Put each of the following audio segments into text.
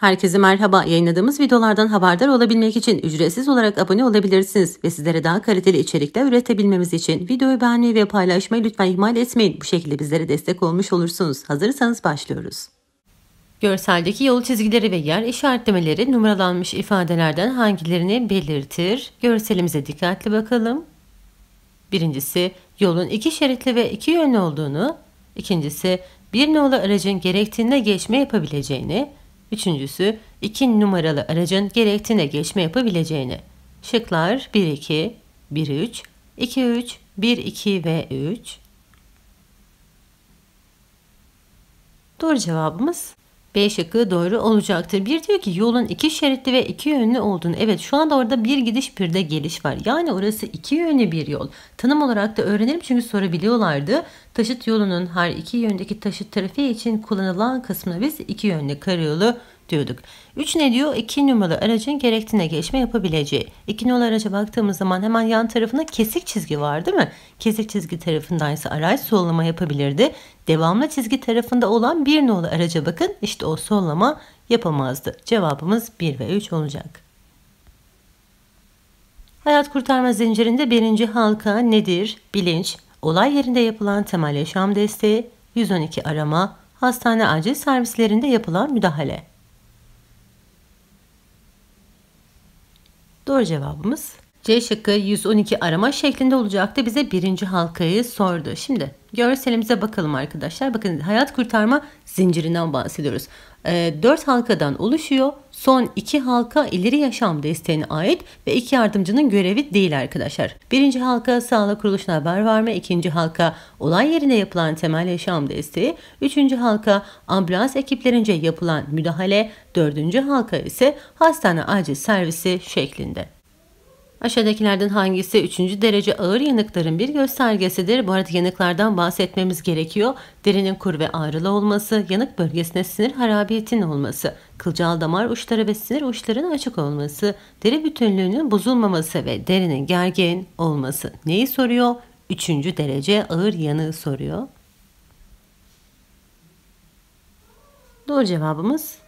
Herkese merhaba. Yayınladığımız videolardan haberdar olabilmek için ücretsiz olarak abone olabilirsiniz ve sizlere daha kaliteli içerikler üretebilmemiz için videoyu beğenmeyi ve paylaşmayı lütfen ihmal etmeyin. Bu şekilde bizlere destek olmuş olursunuz. Hazırsanız başlıyoruz. Görseldeki yol çizgileri ve yer işaretlemeleri numaralanmış ifadelerden hangilerini belirtir? Görselimize dikkatli bakalım. Birincisi yolun iki şeritli ve iki yönlü olduğunu, ikincisi bir nolu aracın gerektiğinde geçme yapabileceğini, Üçüncüsü iki numaralı aracın gerektiğine geçme yapabileceğini. Şıklar 1-2, 1-3, 2-3, 1-2 ve 3. Doğru cevabımız B şıkkı doğru olacaktır. Bir diyor ki yolun iki şeritli ve iki yönlü olduğunu. Evet şu anda orada bir gidiş bir de geliş var. Yani orası iki yönlü bir yol. Tanım olarak da öğrenelim çünkü sorabiliyorlardı. Taşıt yolunun her iki yöndeki taşıt trafiği için kullanılan kısmına biz iki yönlü karayolu diyorduk. 3 ne diyor? 2 numaralı aracın gerektiğine geçme yapabileceği. 2 numaralı araca baktığımız zaman hemen yan tarafında kesik çizgi var değil mi? Kesik çizgi tarafından ise araç sollama yapabilirdi. Devamlı çizgi tarafında olan 1 numaralı araca bakın işte o sollama yapamazdı. Cevabımız 1 ve 3 olacak. Hayat kurtarma zincirinde birinci halka nedir? Bilinç, olay yerinde yapılan temel yaşam desteği, 112 arama, hastane acil servislerinde yapılan müdahale. Doğru cevabımız C şıkkı 112 arama şeklinde olacaktı. Bize birinci halkayı sordu. Şimdi görselimize bakalım arkadaşlar. Bakın hayat kurtarma zincirinden bahsediyoruz. E, ee, 4 halkadan oluşuyor. Son 2 halka ileri yaşam desteğine ait ve iki yardımcının görevi değil arkadaşlar. Birinci halka sağlık kuruluşuna haber verme. ikinci halka olay yerine yapılan temel yaşam desteği. Üçüncü halka ambulans ekiplerince yapılan müdahale. Dördüncü halka ise hastane acil servisi şeklinde. Aşağıdakilerden hangisi 3. derece ağır yanıkların bir göstergesidir? Bu arada yanıklardan bahsetmemiz gerekiyor. Derinin kur ve ağrılı olması, yanık bölgesine sinir harabiyetin olması, kılcal damar uçları ve sinir uçlarının açık olması, deri bütünlüğünün bozulmaması ve derinin gergin olması. Neyi soruyor? 3. derece ağır yanığı soruyor. Doğru cevabımız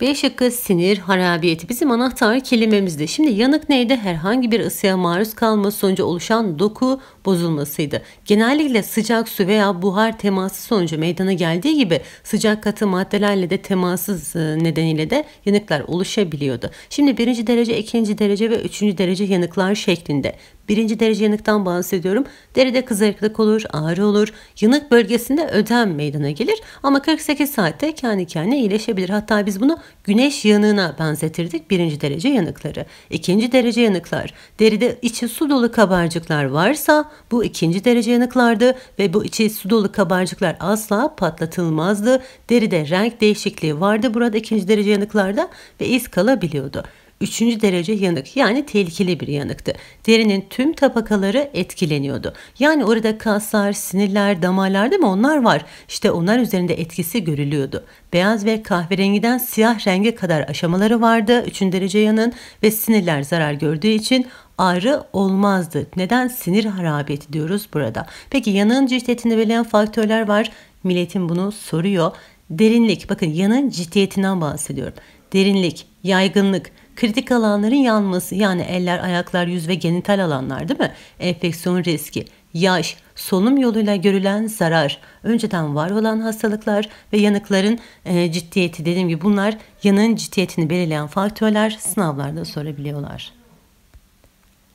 B şıkkı sinir harabiyeti bizim anahtar kelimemizdi. Şimdi yanık neydi? Herhangi bir ısıya maruz kalma sonucu oluşan doku bozulmasıydı. Genellikle sıcak su veya buhar teması sonucu meydana geldiği gibi sıcak katı maddelerle de temassız e, nedeniyle de yanıklar oluşabiliyordu. Şimdi birinci derece, ikinci derece ve üçüncü derece yanıklar şeklinde. Birinci derece yanıktan bahsediyorum. Deride kızarıklık olur, ağrı olur. Yanık bölgesinde ödem meydana gelir ama 48 saatte kendi kendine iyileşebilir. Hatta biz bunu güneş yanığına benzetirdik birinci derece yanıkları. İkinci derece yanıklar. Deride içi su dolu kabarcıklar varsa bu ikinci derece yanıklardı ve bu içi su dolu kabarcıklar asla patlatılmazdı. Deride renk değişikliği vardı burada ikinci derece yanıklarda ve iz kalabiliyordu. Üçüncü derece yanık yani tehlikeli bir yanıktı. Derinin tüm tabakaları etkileniyordu. Yani orada kaslar, sinirler, damarlar değil mi onlar var. İşte onlar üzerinde etkisi görülüyordu. Beyaz ve kahverengiden siyah renge kadar aşamaları vardı üçüncü derece yanın ve sinirler zarar gördüğü için ağrı olmazdı. Neden sinir harabiyeti diyoruz burada. Peki yanığın ciddiyetini belirleyen faktörler var. Milletin bunu soruyor. Derinlik bakın yanın ciddiyetinden bahsediyorum. Derinlik, yaygınlık, kritik alanların yanması yani eller, ayaklar, yüz ve genital alanlar değil mi? Enfeksiyon riski, yaş, solunum yoluyla görülen zarar, önceden var olan hastalıklar ve yanıkların e, ciddiyeti dediğim gibi bunlar yanın ciddiyetini belirleyen faktörler sınavlarda sorabiliyorlar.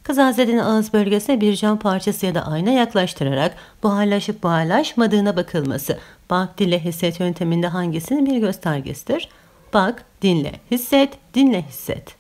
Kızazedin ağız bölgesine bir cam parçası ya da ayna yaklaştırarak buharlaşıp buharlaşmadığına bakılması. Bak dile hisset yönteminde hangisinin bir göstergesidir? Bak, dinle, hisset, dinle, hisset.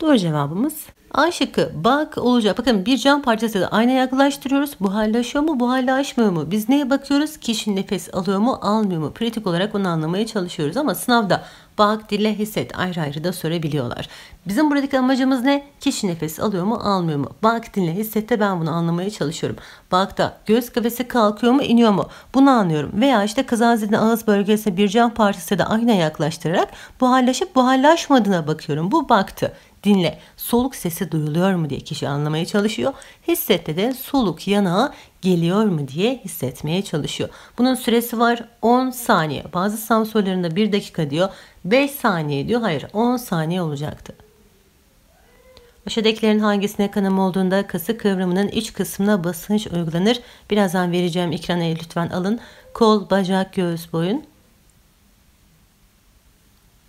Doğru cevabımız A şıkkı bak olacak. Bakın bir cam parçası da aynaya yaklaştırıyoruz. Buharlaşıyor mu buharlaşmıyor mu? Biz neye bakıyoruz? Kişi nefes alıyor mu almıyor mu? Pratik olarak onu anlamaya çalışıyoruz ama sınavda bak dille hisset ayrı ayrı da sorabiliyorlar. Bizim buradaki amacımız ne? Kişi nefes alıyor mu almıyor mu? Bak dinle hissette ben bunu anlamaya çalışıyorum. Bak da göz kafesi kalkıyor mu iniyor mu? Bunu anlıyorum. Veya işte kazazede ağız bölgesine bir cam parçası da aynaya yaklaştırarak buharlaşıp buharlaşmadığına bakıyorum. Bu baktı. Dinle. Soluk sesi duyuluyor mu diye kişi anlamaya çalışıyor. Hissette de soluk yanağı geliyor mu diye hissetmeye çalışıyor. Bunun süresi var 10 saniye. Bazı sansörlerinde 1 dakika diyor. 5 saniye diyor. Hayır 10 saniye olacaktı. Aşağıdakilerin hangisine kanama olduğunda kası kıvrımının iç kısmına basınç uygulanır. Birazdan vereceğim ekrana lütfen alın. Kol, bacak, göğüs, boyun.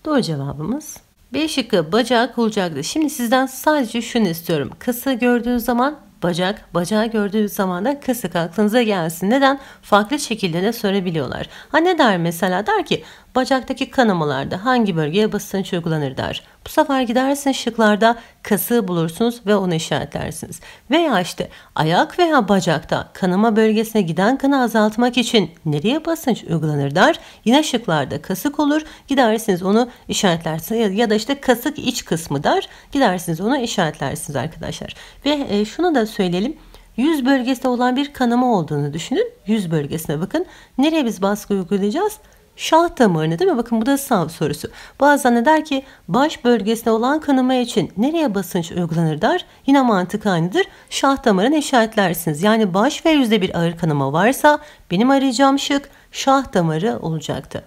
Doğru cevabımız B şıkkı bacak olacaktı. Şimdi sizden sadece şunu istiyorum. Kası gördüğünüz zaman bacak, bacağı gördüğünüz zaman da kısık aklınıza gelsin. Neden? Farklı şekilde de sorabiliyorlar. Ha ne der mesela? Der ki bacaktaki kanamalarda hangi bölgeye basınç uygulanır der. Bu sefer gidersiniz şıklarda kasığı bulursunuz ve onu işaretlersiniz. Veya işte ayak veya bacakta kanama bölgesine giden kanı azaltmak için nereye basınç uygulanır der. Yine şıklarda kasık olur. Gidersiniz onu işaretlersiniz ya da işte kasık iç kısmı der. Gidersiniz onu işaretlersiniz arkadaşlar. Ve e, şunu da söyleyelim. Yüz bölgesinde olan bir kanama olduğunu düşünün. Yüz bölgesine bakın. Nereye biz baskı uygulayacağız? Şah damarını değil mi? Bakın bu da sınav sorusu. Bazen de der ki baş bölgesine olan kanama için nereye basınç uygulanır der. Yine mantık aynıdır. Şah damarını işaretlersiniz. Yani baş ve yüzde bir ağır kanama varsa benim arayacağım şık şah damarı olacaktı.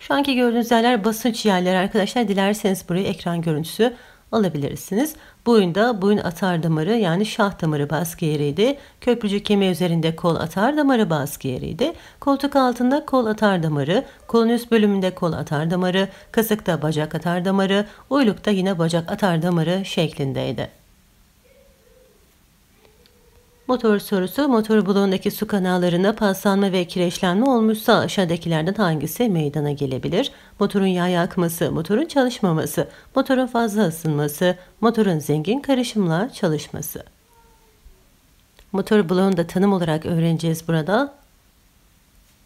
Şu anki gördüğünüz yerler basınç yerler. arkadaşlar. Dilerseniz burayı ekran görüntüsü alabilirsiniz. Boyunda boyun atar damarı yani şah damarı baskı yeriydi. Köprücük kemiği üzerinde kol atar damarı baskı yeriydi. Koltuk altında kol atar damarı, kolun üst bölümünde kol atar damarı, kasıkta bacak atar damarı, uylukta yine bacak atar damarı şeklindeydi. Motor sorusu motor bloğundaki su kanallarında paslanma ve kireçlenme olmuşsa aşağıdakilerden hangisi meydana gelebilir? Motorun yağ yakması, motorun çalışmaması, motorun fazla ısınması, motorun zengin karışımla çalışması. Motor bloğunu da tanım olarak öğreneceğiz burada.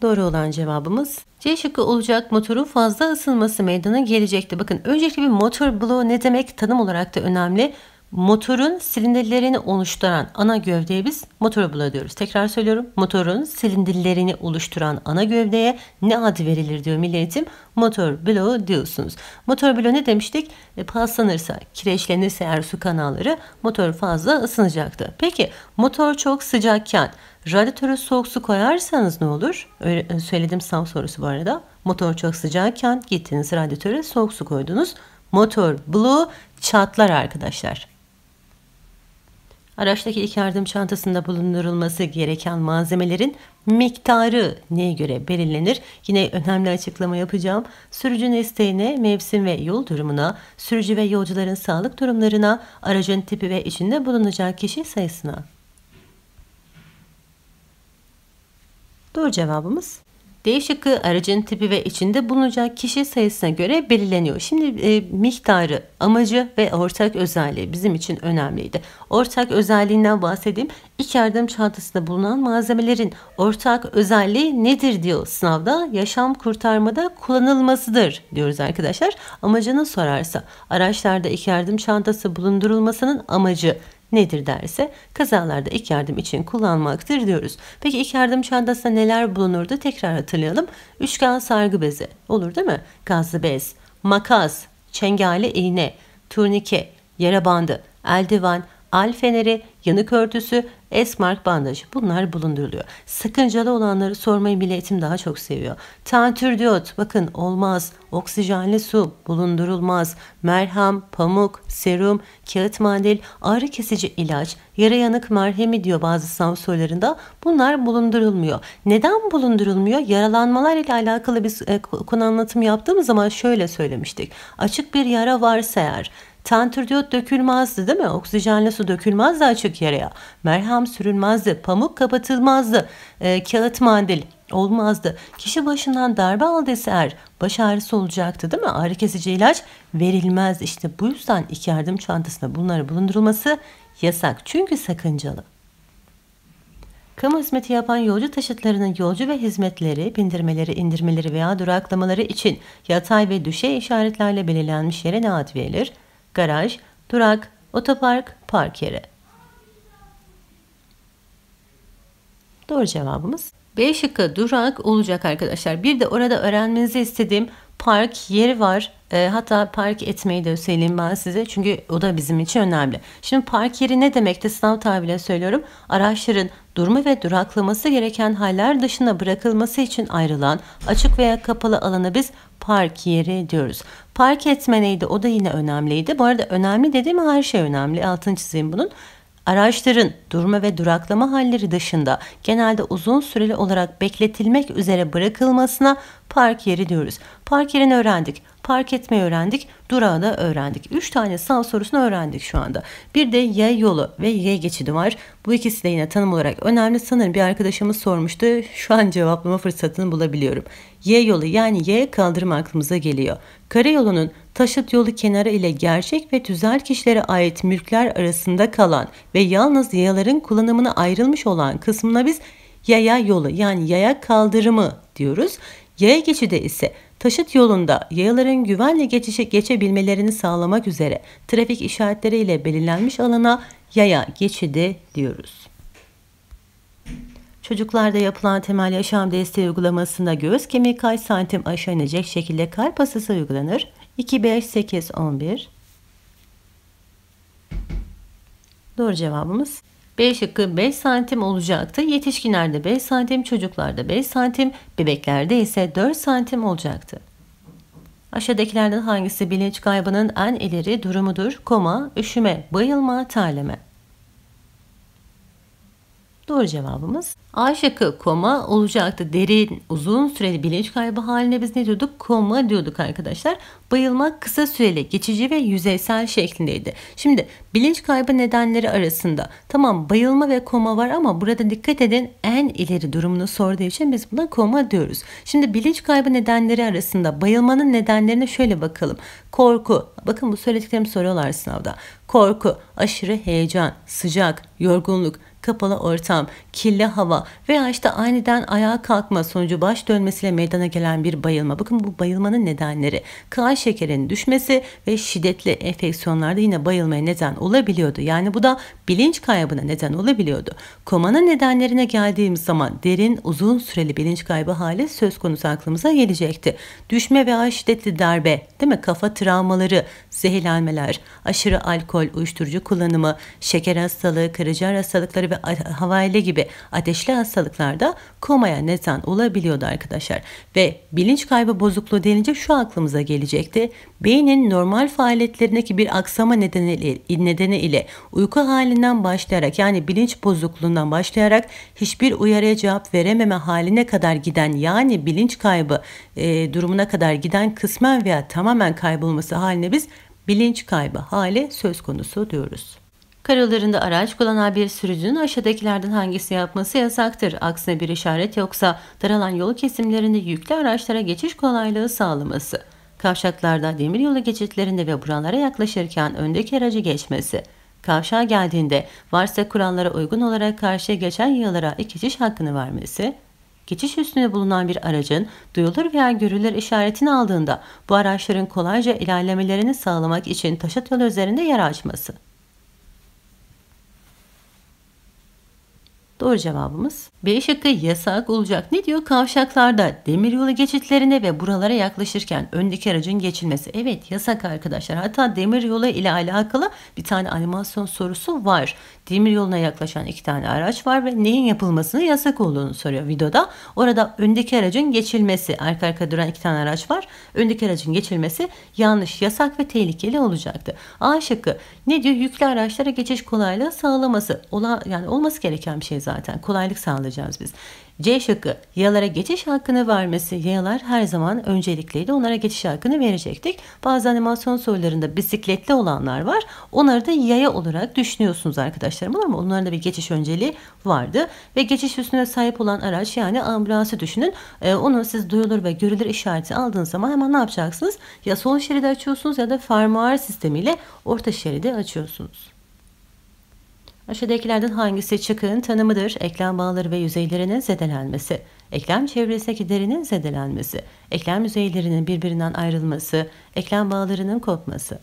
Doğru olan cevabımız C şıkkı olacak motorun fazla ısınması meydana gelecekti. Bakın öncelikle bir motor bloğu ne demek tanım olarak da önemli motorun silindirlerini oluşturan ana gövdeye biz motor motorobula diyoruz. Tekrar söylüyorum. Motorun silindirlerini oluşturan ana gövdeye ne ad verilir diyor Milli Eğitim. Motor bloğu diyorsunuz. Motor bloğu ne demiştik? E, paslanırsa, kireçlenirse eğer su kanalları motor fazla ısınacaktı. Peki motor çok sıcakken radyatöre soğuk su koyarsanız ne olur? Öyle, e, söyledim sınav sorusu bu arada. Motor çok sıcakken gittiğiniz radyatöre soğuk su koydunuz. Motor bloğu çatlar arkadaşlar. Araçtaki ilk yardım çantasında bulundurulması gereken malzemelerin miktarı neye göre belirlenir? Yine önemli açıklama yapacağım. Sürücünün isteğine, mevsim ve yol durumuna, sürücü ve yolcuların sağlık durumlarına, aracın tipi ve içinde bulunacak kişi sayısına. Doğru cevabımız Değişik aracın tipi ve içinde bulunacak kişi sayısına göre belirleniyor. Şimdi e, miktarı, amacı ve ortak özelliği bizim için önemliydi. Ortak özelliğinden bahsedeyim. İç yardım çantasında bulunan malzemelerin ortak özelliği nedir diyor sınavda. Yaşam kurtarmada kullanılmasıdır diyoruz arkadaşlar. Amacını sorarsa araçlarda iki yardım çantası bulundurulmasının amacı nedir derse kazalarda ilk yardım için kullanmaktır diyoruz. Peki ilk yardım çantasında neler bulunurdu tekrar hatırlayalım. Üçgen sargı bezi olur değil mi? Gazlı bez, makas, çengale iğne, turnike, yara bandı, eldiven, al feneri, yanık örtüsü, esmark bandajı bunlar bulunduruluyor. Sakıncalı olanları sormayı milletim daha çok seviyor. Tantür diyot bakın olmaz. Oksijenli su bulundurulmaz. Merham, pamuk, serum, kağıt mandil, ağrı kesici ilaç, yara yanık merhemi diyor bazı samsoylarında. Bunlar bulundurulmuyor. Neden bulundurulmuyor? Yaralanmalar ile alakalı bir e, konu anlatım yaptığımız zaman şöyle söylemiştik. Açık bir yara varsa eğer Tantridiyot dökülmezdi değil mi? Oksijenli su dökülmezdi açık yere. Merhem sürülmezdi. Pamuk kapatılmazdı. E, kağıt mandil olmazdı. Kişi başından darbe aldıysa eğer baş ağrısı olacaktı değil mi? Ağrı kesici ilaç verilmez. İşte bu yüzden iki yardım çantasında bunları bulundurulması yasak. Çünkü sakıncalı. Kamu hizmeti yapan yolcu taşıtlarının yolcu ve hizmetleri, bindirmeleri, indirmeleri veya duraklamaları için yatay ve düşey işaretlerle belirlenmiş yere ne ad verilir? garaj, durak, otopark, park yeri. Doğru cevabımız B şıkkı durak olacak arkadaşlar. Bir de orada öğrenmenizi istediğim park yeri var. E, hatta park etmeyi de söyleyeyim ben size. Çünkü o da bizim için önemli. Şimdi park yeri ne demekte Sınav tabiriyle söylüyorum. Araçların durma ve duraklaması gereken haller dışında bırakılması için ayrılan açık veya kapalı alanı biz park yeri diyoruz. Park etme neydi? O da yine önemliydi. Bu arada önemli dediğim her şey önemli. Altını çizeyim bunun. Araçların durma ve duraklama halleri dışında genelde uzun süreli olarak bekletilmek üzere bırakılmasına park yeri diyoruz. Park yerini öğrendik. Park etmeyi öğrendik. Durağı da öğrendik. 3 tane sağ sorusunu öğrendik şu anda. Bir de Y yolu ve Y geçidi var. Bu ikisi de yine tanım olarak önemli. Sanırım bir arkadaşımız sormuştu. Şu an cevaplama fırsatını bulabiliyorum. Y yolu yani Y kaldırım aklımıza geliyor. Karayolunun taşıt yolu kenarı ile gerçek ve tüzel kişilere ait mülkler arasında kalan ve yalnız yayaların kullanımına ayrılmış olan kısmına biz yaya yolu yani yaya kaldırımı diyoruz. Yaya geçidi ise Taşıt yolunda yayaların güvenle geçişe geçebilmelerini sağlamak üzere trafik işaretleriyle belirlenmiş alana yaya geçidi diyoruz. Çocuklarda yapılan temel yaşam desteği uygulamasında göğüs kemiği kaç santim aşağı inecek şekilde kalp asısı uygulanır. 2, 5, 8, 11. Doğru cevabımız B şıkkı 5 santim olacaktı. Yetişkinlerde 5 santim, çocuklarda 5 santim, bebeklerde ise 4 santim olacaktı. Aşağıdakilerden hangisi bilinç kaybının en ileri durumudur? Koma, üşüme, bayılma, terleme. Doğru cevabımız A şıkkı koma olacaktı. Derin uzun süreli bilinç kaybı haline biz ne diyorduk? Koma diyorduk arkadaşlar. Bayılmak kısa süreli geçici ve yüzeysel şeklindeydi. Şimdi bilinç kaybı nedenleri arasında tamam bayılma ve koma var ama burada dikkat edin en ileri durumunu sorduğu için biz buna koma diyoruz. Şimdi bilinç kaybı nedenleri arasında bayılmanın nedenlerine şöyle bakalım. Korku. Bakın bu söylediklerimi soruyorlar sınavda. Korku, aşırı heyecan, sıcak, yorgunluk, kapalı ortam, kirli hava veya işte aniden ayağa kalkma sonucu baş dönmesiyle meydana gelen bir bayılma. Bakın bu bayılmanın nedenleri kan şekerinin düşmesi ve şiddetli enfeksiyonlarda yine bayılmaya neden olabiliyordu. Yani bu da bilinç kaybına neden olabiliyordu. Komanın nedenlerine geldiğimiz zaman derin uzun süreli bilinç kaybı hali söz konusu aklımıza gelecekti. Düşme veya şiddetli darbe, değil mi? Kafa travmaları, zehirlenmeler, aşırı alkol, uyuşturucu kullanımı, şeker hastalığı, karaciğer hastalıkları ve havale gibi ateşli hastalıklarda komaya neden olabiliyordu arkadaşlar. Ve bilinç kaybı bozukluğu denince şu aklımıza gelecekti. Beynin normal faaliyetlerindeki bir aksama nedeni, nedeni ile uyku halinden başlayarak yani bilinç bozukluğundan başlayarak hiçbir uyarıya cevap verememe haline kadar giden yani bilinç kaybı e, durumuna kadar giden kısmen veya tamamen kaybolması haline biz bilinç kaybı hali söz konusu diyoruz. Karayollarında araç kullanan bir sürücünün aşağıdakilerden hangisi yapması yasaktır. Aksine bir işaret yoksa daralan yol kesimlerinde yüklü araçlara geçiş kolaylığı sağlaması. Kavşaklarda, demiryolu geçitlerinde ve buralara yaklaşırken öndeki aracı geçmesi. Kavşağa geldiğinde varsa kurallara uygun olarak karşıya geçen yığılara geçiş hakkını vermesi geçiş üstünde bulunan bir aracın duyulur veya görülür işaretini aldığında bu araçların kolayca ilerlemelerini sağlamak için taşıt yolu üzerinde yer açması. Doğru cevabımız B şıkkı yasak olacak. Ne diyor? Kavşaklarda demiryolu geçitlerine ve buralara yaklaşırken öndeki aracın geçilmesi. Evet yasak arkadaşlar. Hatta demiryolu ile alakalı bir tane animasyon sorusu var demir yoluna yaklaşan iki tane araç var ve neyin yapılmasını yasak olduğunu soruyor videoda. Orada öndeki aracın geçilmesi, arka arka duran iki tane araç var. Öndeki aracın geçilmesi yanlış, yasak ve tehlikeli olacaktı. A şıkkı ne diyor? Yüklü araçlara geçiş kolaylığı sağlaması. Ola, yani olması gereken bir şey zaten. Kolaylık sağlayacağız biz. C şıkkı yayalara geçiş hakkını vermesi. Yayalar her zaman öncelikliydi. Onlara geçiş hakkını verecektik. Bazı animasyon sorularında bisikletli olanlar var. Onları da yaya olarak düşünüyorsunuz arkadaşlarım olur mu? Onların da bir geçiş önceliği vardı. Ve geçiş üstüne sahip olan araç yani ambulansı düşünün. Ee, onu siz duyulur ve görülür işareti aldığınız zaman hemen ne yapacaksınız? Ya sol şeridi açıyorsunuz ya da fermuar sistemiyle orta şeridi açıyorsunuz. Aşağıdakilerden hangisi çıkığın tanımıdır? Eklem bağları ve yüzeylerinin zedelenmesi, eklem çevresindeki derinin zedelenmesi, eklem yüzeylerinin birbirinden ayrılması, eklem bağlarının kopması.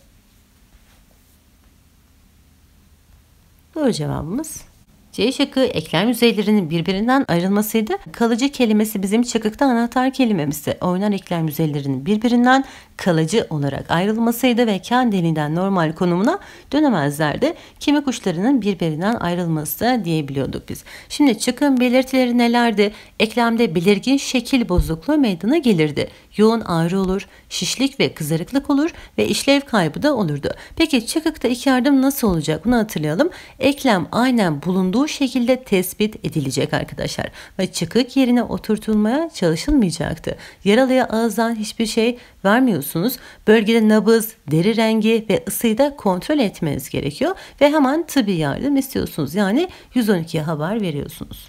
Doğru cevabımız C şıkkı eklem yüzeylerinin birbirinden ayrılmasıydı. Kalıcı kelimesi bizim çakıkta anahtar kelimemizdi. Oynar eklem yüzeylerinin birbirinden kalıcı olarak ayrılmasıydı ve kendiliğinden normal konumuna dönemezlerdi. Kimi uçlarının birbirinden ayrılması da diyebiliyorduk biz. Şimdi çakın belirtileri nelerdi? Eklemde belirgin şekil bozukluğu meydana gelirdi. Yoğun ağrı olur, şişlik ve kızarıklık olur ve işlev kaybı da olurdu. Peki çakıkta iki yardım nasıl olacak? Bunu hatırlayalım. Eklem aynen bulunduğu olduğu şekilde tespit edilecek arkadaşlar ve çıkık yerine oturtulmaya çalışılmayacaktı. Yaralıya ağızdan hiçbir şey vermiyorsunuz. Bölgede nabız, deri rengi ve ısıyı da kontrol etmeniz gerekiyor ve hemen tıbbi yardım istiyorsunuz. Yani 112'ye haber veriyorsunuz.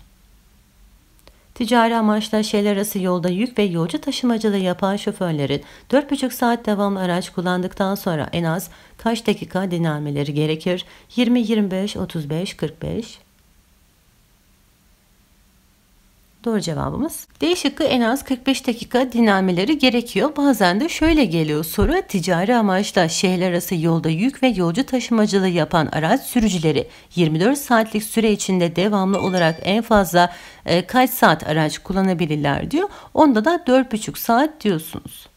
Ticari amaçla şehirler arası yolda yük ve yolcu taşımacılığı yapan şoförlerin 4,5 saat devamlı araç kullandıktan sonra en az kaç dakika dinlenmeleri gerekir? 20, 25, 35, 45 Doğru cevabımız. D şıkkı en az 45 dakika dinlenmeleri gerekiyor. Bazen de şöyle geliyor soru ticari amaçla şehir arası yolda yük ve yolcu taşımacılığı yapan araç sürücüleri 24 saatlik süre içinde devamlı olarak en fazla e, kaç saat araç kullanabilirler diyor. Onda da 4,5 saat diyorsunuz.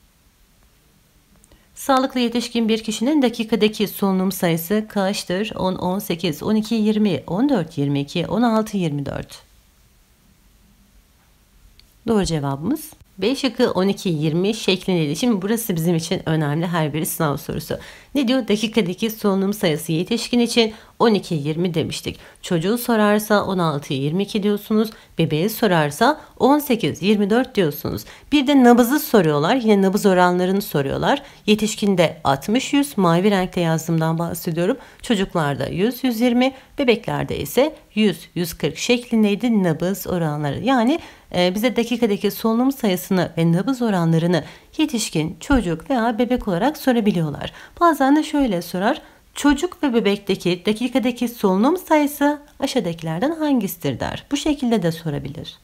Sağlıklı yetişkin bir kişinin dakikadaki solunum sayısı kaçtır? 10, 18, 12, 20, 14, 22, 16, 24. Doğru cevabımız 5 şıkkı 12 20 şeklindeydi. Şimdi burası bizim için önemli her biri sınav sorusu. Ne diyor? Dakikadaki solunum sayısı yetişkin için 12 20 demiştik. Çocuğu sorarsa 16 22 diyorsunuz. Bebeği sorarsa 18 24 diyorsunuz. Bir de nabızı soruyorlar. Yine nabız oranlarını soruyorlar. Yetişkinde 60 100 mavi renkte yazdığımdan bahsediyorum. Çocuklarda 100 120, bebeklerde ise 100 140 şeklindeydi nabız oranları. Yani ee, bize dakikadaki solunum sayısını ve nabız oranlarını yetişkin, çocuk veya bebek olarak sorabiliyorlar. Bazen de şöyle sorar. Çocuk ve bebekteki dakikadaki solunum sayısı aşağıdakilerden hangisidir der. Bu şekilde de sorabilir.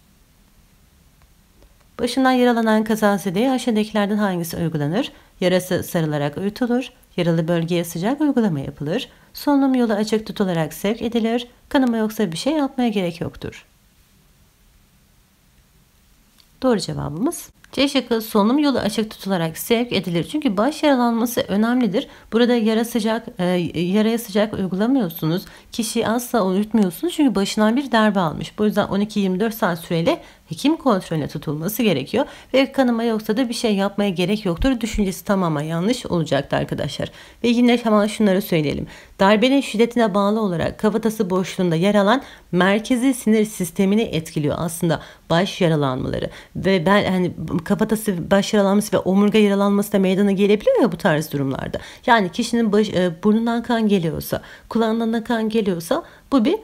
Başından yaralanan kazazedeye aşağıdakilerden hangisi uygulanır? Yarası sarılarak uyutulur, yaralı bölgeye sıcak uygulama yapılır, solunum yolu açık tutularak sevk edilir, kanama yoksa bir şey yapmaya gerek yoktur. Doğru cevabımız C şıkkı solunum yolu açık tutularak sevk edilir. Çünkü baş yaralanması önemlidir. Burada yara sıcak, e, yaraya sıcak uygulamıyorsunuz. Kişiyi asla uyutmuyorsunuz çünkü başından bir darbe almış. Bu yüzden 12-24 saat süreyle hekim kontrolüne tutulması gerekiyor ve kanıma yoksa da bir şey yapmaya gerek yoktur düşüncesi tamamen yanlış olacaktı arkadaşlar. Ve yine hemen şunları söyleyelim. Darbenin şiddetine bağlı olarak kafatası boşluğunda yer alan merkezi sinir sistemini etkiliyor aslında baş yaralanmaları ve ben hani kafatası baş yaralanması ve omurga yaralanması da meydana gelebiliyor ya bu tarz durumlarda. Yani kişinin baş, e, burnundan kan geliyorsa, kulağından kan geliyorsa bu bir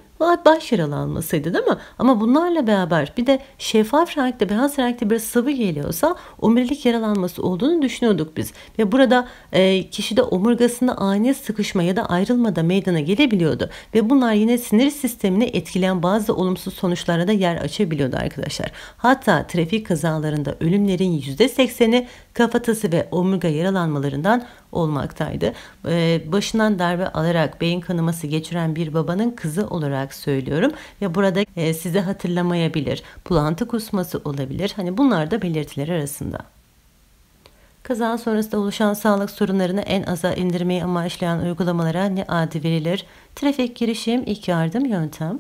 baş yaralanmasıydı değil mi? Ama bunlarla beraber bir de şeffaf renkte, beyaz renkte bir sıvı geliyorsa omurilik yaralanması olduğunu düşünüyorduk biz. Ve burada e, kişide omurgasında ani sıkışma ya da ayrılma da meydana gelebiliyordu. Ve bunlar yine sinir sistemini etkileyen bazı olumsuz sonuçlara da yer açabiliyordu arkadaşlar. Hatta trafik kazalarında ölümlerin %80'i kafatası ve omurga yaralanmalarından olmaktaydı. E, başından darbe alarak beyin kanaması geçiren bir babanın kızı olarak olarak söylüyorum ve burada e, size hatırlamayabilir. Bulantı kusması olabilir. Hani bunlar da belirtiler arasında. Kaza sonrasında oluşan sağlık sorunlarını en aza indirmeyi amaçlayan uygulamalara ne adı verilir? Trafik girişim, ilk yardım yöntem.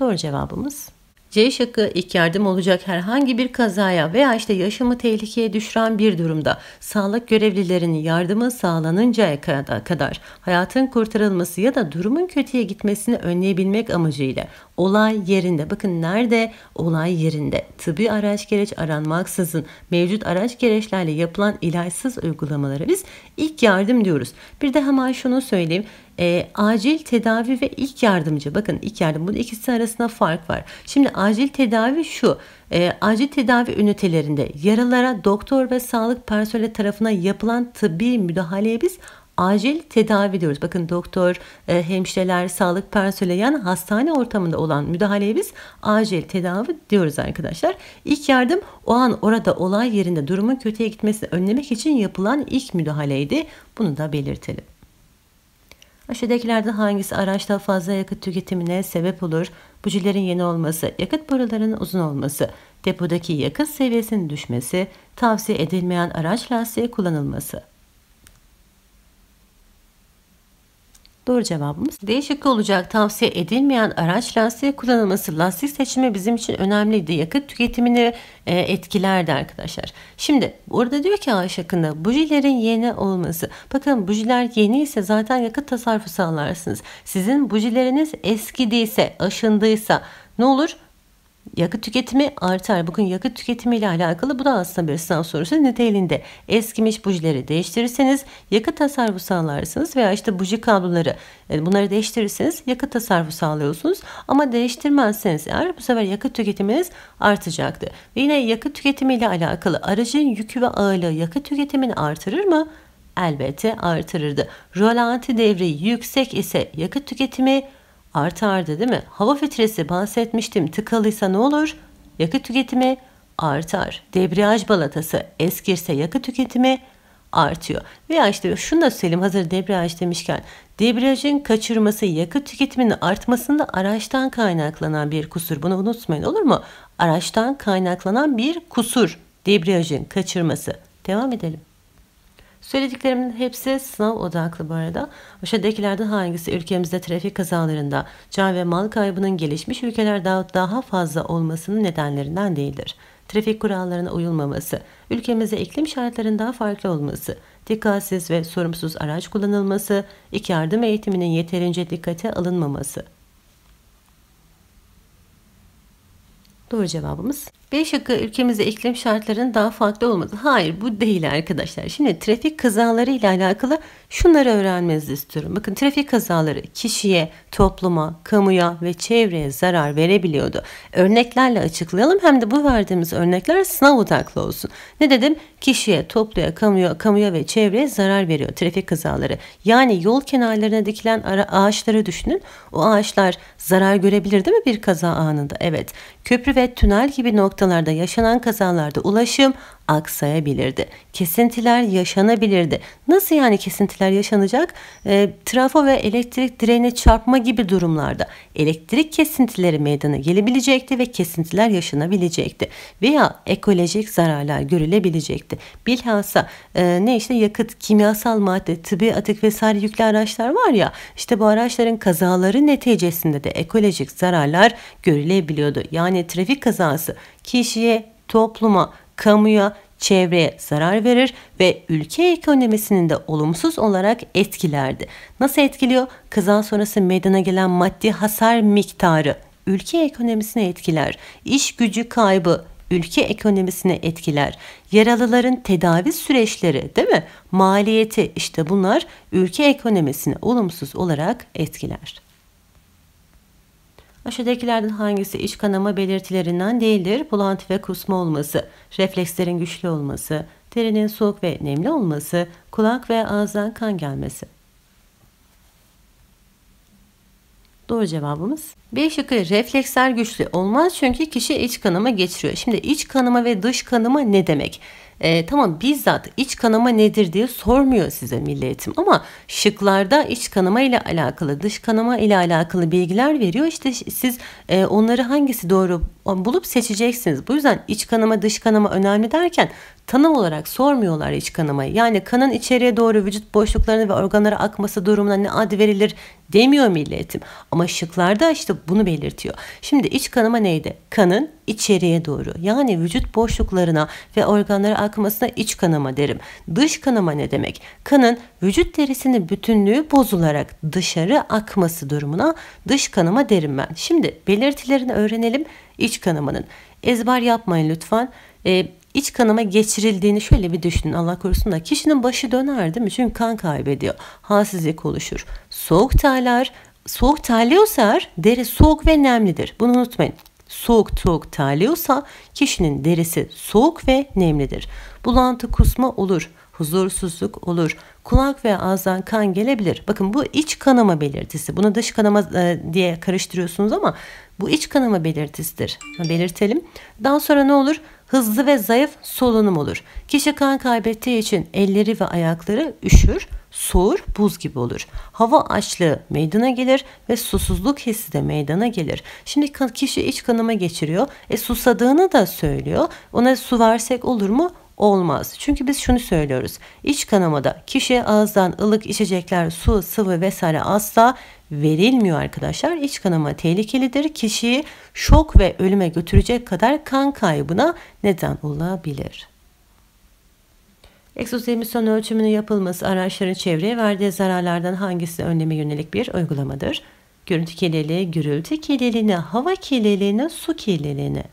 Doğru cevabımız C şıkkı ilk yardım olacak herhangi bir kazaya veya işte yaşamı tehlikeye düşüren bir durumda sağlık görevlilerinin yardımı sağlanıncaya kadar hayatın kurtarılması ya da durumun kötüye gitmesini önleyebilmek amacıyla olay yerinde. Bakın nerede? Olay yerinde. Tıbbi araç gereç aranmaksızın mevcut araç gereçlerle yapılan ilaçsız uygulamalara biz ilk yardım diyoruz. Bir de hemen şunu söyleyeyim. E, acil tedavi ve ilk yardımcı bakın ilk yardım bunun ikisi arasında fark var. Şimdi acil tedavi şu e, acil tedavi ünitelerinde yaralara doktor ve sağlık personeli tarafından yapılan tıbbi müdahaleye biz acil tedavi diyoruz. Bakın doktor, e, hemşireler, sağlık personeli yani hastane ortamında olan müdahaleye biz acil tedavi diyoruz arkadaşlar. İlk yardım o an orada olay yerinde durumun kötüye gitmesini önlemek için yapılan ilk müdahaleydi. Bunu da belirtelim. Aşağıdakilerde hangisi araçta fazla yakıt tüketimine sebep olur? Bujilerin yeni olması, yakıt borularının uzun olması, depodaki yakıt seviyesinin düşmesi, tavsiye edilmeyen araç lastiği kullanılması. Doğru cevabımız D şıkkı olacak. Tavsiye edilmeyen araç lastiği kullanılması. Lastik seçimi bizim için önemliydi. Yakıt tüketimini e, etkilerdi arkadaşlar. Şimdi orada diyor ki A şıkkında bujilerin yeni olması. Bakın bujiler yeni ise zaten yakıt tasarrufu sağlarsınız. Sizin bujileriniz eski değilse aşındıysa ne olur? yakıt tüketimi artar. Bugün yakıt tüketimi ile alakalı bu da aslında bir sınav sorusu niteliğinde. Eskimiş bujileri değiştirirseniz yakıt tasarrufu sağlarsınız veya işte buji kabloları e, bunları değiştirirseniz yakıt tasarrufu sağlıyorsunuz. Ama değiştirmezseniz eğer bu sefer yakıt tüketiminiz artacaktı. Ve yine yakıt tüketimi ile alakalı aracın yükü ve ağırlığı yakıt tüketimini artırır mı? Elbette artırırdı. Rolanti devri yüksek ise yakıt tüketimi artardı değil mi? Hava filtresi bahsetmiştim tıkalıysa ne olur? Yakıt tüketimi artar. Debriyaj balatası eskirse yakıt tüketimi artıyor. Veya işte şunu da söyleyeyim hazır debriyaj demişken debriyajın kaçırması yakıt tüketiminin artmasında araçtan kaynaklanan bir kusur. Bunu unutmayın olur mu? Araçtan kaynaklanan bir kusur debriyajın kaçırması. Devam edelim. Söylediklerimin hepsi sınav odaklı bu arada. Aşağıdakilerden hangisi ülkemizde trafik kazalarında can ve mal kaybının gelişmiş ülkeler daha fazla olmasının nedenlerinden değildir? Trafik kurallarına uyulmaması, ülkemizde iklim şartlarının daha farklı olması, dikkatsiz ve sorumsuz araç kullanılması, ilk yardım eğitiminin yeterince dikkate alınmaması. Doğru cevabımız 5 şıkkı ülkemizde iklim şartlarının daha farklı olması. Hayır bu değil arkadaşlar. Şimdi trafik kazaları ile alakalı şunları öğrenmenizi istiyorum. Bakın trafik kazaları kişiye, topluma, kamuya ve çevreye zarar verebiliyordu. Örneklerle açıklayalım hem de bu verdiğimiz örnekler sınav odaklı olsun. Ne dedim? Kişiye, topluya, kamuya, kamuya ve çevreye zarar veriyor trafik kazaları. Yani yol kenarlarına dikilen ara ağaçları düşünün. O ağaçlar zarar görebilir değil mi bir kaza anında? Evet. Köprü ve tünel gibi nokta noktalarda yaşanan kazalarda ulaşım, aksayabilirdi. Kesintiler yaşanabilirdi. Nasıl yani kesintiler yaşanacak? E, trafo ve elektrik direğine çarpma gibi durumlarda elektrik kesintileri meydana gelebilecekti ve kesintiler yaşanabilecekti. Veya ekolojik zararlar görülebilecekti. Bilhassa e, ne işte yakıt, kimyasal madde, tıbbi atık vesaire yüklü araçlar var ya işte bu araçların kazaları neticesinde de ekolojik zararlar görülebiliyordu. Yani trafik kazası kişiye, topluma, kamuya, çevreye zarar verir ve ülke ekonomisinin de olumsuz olarak etkilerdi. Nasıl etkiliyor? Kaza sonrası meydana gelen maddi hasar miktarı ülke ekonomisini etkiler. İş gücü kaybı ülke ekonomisini etkiler. Yaralıların tedavi süreçleri değil mi? Maliyeti işte bunlar ülke ekonomisini olumsuz olarak etkiler. Aşağıdakilerden hangisi iç kanama belirtilerinden değildir? Bulantı ve kusma olması, reflekslerin güçlü olması, derinin soğuk ve nemli olması, kulak ve ağızdan kan gelmesi. Doğru cevabımız. B şıkkı refleksler güçlü olmaz çünkü kişi iç kanama geçiriyor. Şimdi iç kanama ve dış kanama ne demek? E, tamam bizzat iç kanama nedir diye sormuyor size milli eğitim ama şıklarda iç kanama ile alakalı dış kanama ile alakalı bilgiler veriyor. İşte siz e, onları hangisi doğru bulup seçeceksiniz. Bu yüzden iç kanama dış kanama önemli derken tanım olarak sormuyorlar iç kanamayı. Yani kanın içeriye doğru vücut boşluklarına ve organlara akması durumuna ne ad verilir demiyor milli eğitim. Ama şıklarda işte bunu belirtiyor. Şimdi iç kanama neydi? Kanın içeriye doğru yani vücut boşluklarına ve organlara akmasına iç kanama derim. Dış kanama ne demek? Kanın vücut derisinin bütünlüğü bozularak dışarı akması durumuna dış kanama derim ben. Şimdi belirtilerini öğrenelim iç kanamanın. Ezber yapmayın lütfen. Ee, iç kanama geçirildiğini şöyle bir düşünün Allah korusun da kişinin başı döner değil mi? Çünkü kan kaybediyor. Halsizlik oluşur. Soğuk terler, soğuk terliyorsa deri soğuk ve nemlidir. Bunu unutmayın soğuk soğuk terliyorsa kişinin derisi soğuk ve nemlidir. Bulantı kusma olur, huzursuzluk olur, kulak ve ağızdan kan gelebilir. Bakın bu iç kanama belirtisi. Bunu dış kanama e, diye karıştırıyorsunuz ama bu iç kanama belirtisidir. Belirtelim. Daha sonra ne olur? Hızlı ve zayıf solunum olur. Kişi kan kaybettiği için elleri ve ayakları üşür soğur buz gibi olur. Hava açlığı meydana gelir ve susuzluk hissi de meydana gelir. Şimdi kişi iç kanama geçiriyor. E susadığını da söylüyor. Ona su versek olur mu? olmaz. Çünkü biz şunu söylüyoruz. İç kanamada kişi ağızdan ılık içecekler, su, sıvı vesaire asla verilmiyor arkadaşlar. İç kanama tehlikelidir. Kişiyi şok ve ölüme götürecek kadar kan kaybına neden olabilir. Egzoz emisyon ölçümünün yapılması araçların çevreye verdiği zararlardan hangisini önleme yönelik bir uygulamadır? Görüntü kirliliği, gürültü kirliliğine, hava kirliliğine, su kirliliğine.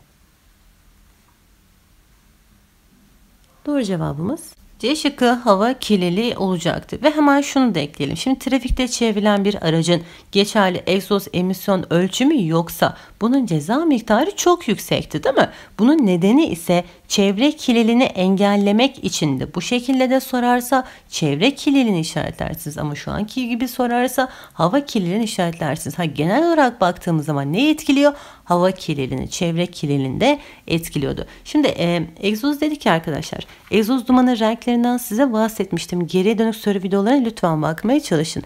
Doğru cevabımız C şıkkı hava kirliliği olacaktı. Ve hemen şunu da ekleyelim. Şimdi trafikte çevrilen bir aracın geçerli egzoz emisyon ölçümü yoksa bunun ceza miktarı çok yüksekti değil mi? Bunun nedeni ise çevre kirliliğini engellemek içindi. Bu şekilde de sorarsa çevre kirliliğini işaretlersiniz ama şu anki gibi sorarsa hava kirliliğini işaretlersiniz. Ha genel olarak baktığımız zaman ne etkiliyor? hava kirliliğini, çevre kirliliğini de etkiliyordu. Şimdi e, egzoz dedik ki arkadaşlar. Egzoz dumanı renklerinden size bahsetmiştim. Geriye dönük soru videolarına lütfen bakmaya çalışın.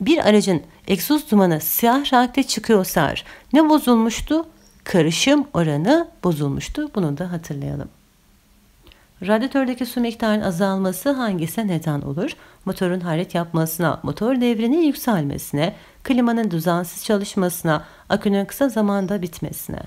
Bir aracın egzoz dumanı siyah renkte çıkıyorsa ne bozulmuştu? Karışım oranı bozulmuştu. Bunu da hatırlayalım. Radyatördeki su miktarının azalması hangisine neden olur? Motorun hareket yapmasına, motor devrinin yükselmesine, klimanın düzensiz çalışmasına, akünün kısa zamanda bitmesine.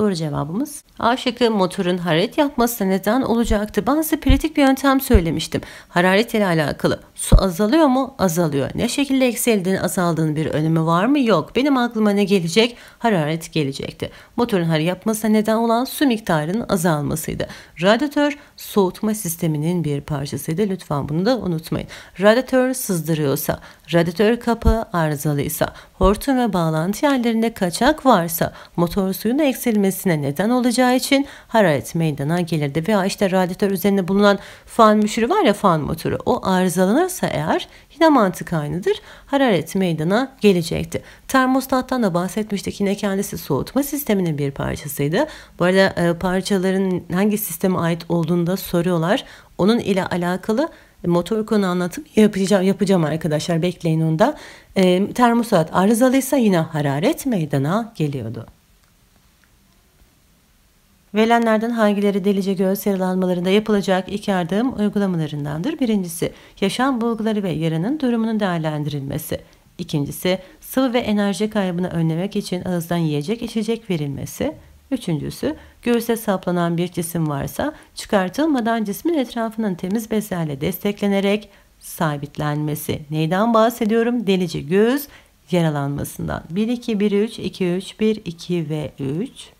Doğru cevabımız A şıkkı motorun hararet yapmasına neden olacaktı. Ben size pratik bir yöntem söylemiştim. Hararet ile alakalı su azalıyor mu? Azalıyor. Ne şekilde eksildiğini azaldığının bir önemi var mı? Yok. Benim aklıma ne gelecek? Hararet gelecekti. Motorun hararet yapmasına neden olan su miktarının azalmasıydı. Radyatör soğutma sisteminin bir parçasıydı. Lütfen bunu da unutmayın. Radyatör sızdırıyorsa, radyatör kapağı arızalıysa, hortum ve bağlantı yerlerinde kaçak varsa, motor suyunu eksilmesi etmesine neden olacağı için hararet meydana gelirdi. Veya işte radyatör üzerinde bulunan fan müşürü var ya fan motoru o arızalanırsa eğer yine mantık aynıdır. Hararet meydana gelecekti. Termostattan da bahsetmiştik. Yine kendisi soğutma sisteminin bir parçasıydı. Bu arada e, parçaların hangi sisteme ait olduğunu da soruyorlar. Onun ile alakalı e, motor konu anlatım yapacağım, yapacağım arkadaşlar. Bekleyin onda. E, termostat arızalıysa yine hararet meydana geliyordu. Verilenlerden hangileri delice göğüs yaralanmalarında yapılacak iki yardım uygulamalarındandır. Birincisi, yaşam bulguları ve yaranın durumunun değerlendirilmesi. İkincisi, sıvı ve enerji kaybını önlemek için ağızdan yiyecek içecek verilmesi. Üçüncüsü, göğüse saplanan bir cisim varsa çıkartılmadan cismin etrafının temiz bezlerle desteklenerek sabitlenmesi. Neyden bahsediyorum? Delici göğüs yaralanmasından. 1-2-1-3, 2-3, 1-2 ve 3.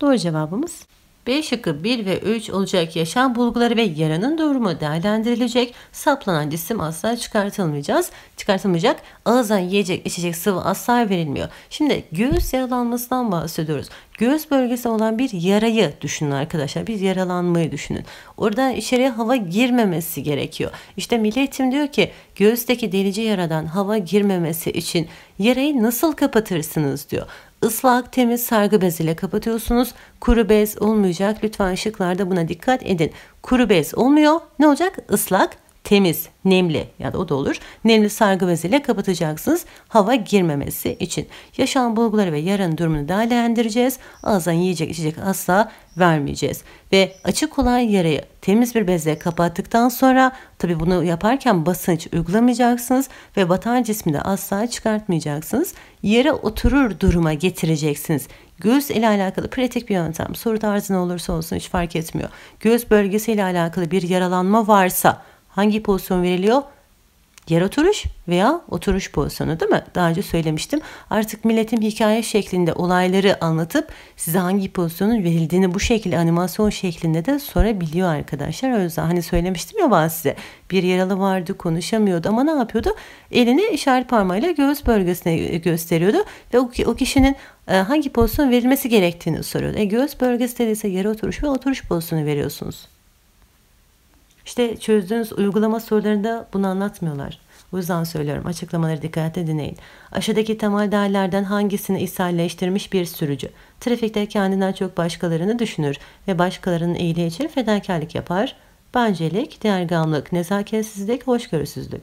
Doğru cevabımız B şıkkı 1 ve 3 olacak yaşam bulguları ve yaranın durumu değerlendirilecek. Saplanan cisim asla çıkartılmayacağız. Çıkartılmayacak. Ağızdan yiyecek, içecek sıvı asla verilmiyor. Şimdi göğüs yaralanmasından bahsediyoruz. Göğüs bölgesi olan bir yarayı düşünün arkadaşlar. Bir yaralanmayı düşünün. Oradan içeriye hava girmemesi gerekiyor. İşte milletim diyor ki göğüsteki delici yaradan hava girmemesi için yarayı nasıl kapatırsınız diyor. Islak, temiz sargı beziyle kapatıyorsunuz. Kuru bez olmayacak. Lütfen ışıklarda buna dikkat edin. Kuru bez olmuyor. Ne olacak? Islak, temiz, nemli ya da o da olur. Nemli sargı beziyle kapatacaksınız hava girmemesi için. Yaşanan bulguları ve yarın durumunu değerlendireceğiz. Ağızdan yiyecek içecek asla vermeyeceğiz. Ve açık olan yarayı temiz bir bezle kapattıktan sonra tabi bunu yaparken basınç uygulamayacaksınız ve batan cismi de asla çıkartmayacaksınız. Yere oturur duruma getireceksiniz. Göğüs ile alakalı pratik bir yöntem soru tarzı ne olursa olsun hiç fark etmiyor. Göğüs bölgesi ile alakalı bir yaralanma varsa Hangi pozisyon veriliyor? Yer oturuş veya oturuş pozisyonu değil mi? Daha önce söylemiştim. Artık milletim hikaye şeklinde olayları anlatıp size hangi pozisyonun verildiğini bu şekilde animasyon şeklinde de sorabiliyor arkadaşlar. O yüzden hani söylemiştim ya ben size bir yaralı vardı konuşamıyordu ama ne yapıyordu? Elini işaret parmağıyla göğüs bölgesine e, gösteriyordu ve o kişinin e, hangi pozisyon verilmesi gerektiğini soruyordu. E, göğüs bölgesi dediyse yere oturuş ve oturuş pozisyonu veriyorsunuz. İşte çözdüğünüz uygulama sorularında bunu anlatmıyorlar. Bu yüzden söylüyorum açıklamaları dikkatle dinleyin. Aşağıdaki temel değerlerden hangisini ishalleştirmiş bir sürücü? Trafikte kendinden çok başkalarını düşünür ve başkalarının iyiliği için fedakarlık yapar. Bencillik, değergamlık, nezaketsizlik, hoşgörüsüzlük.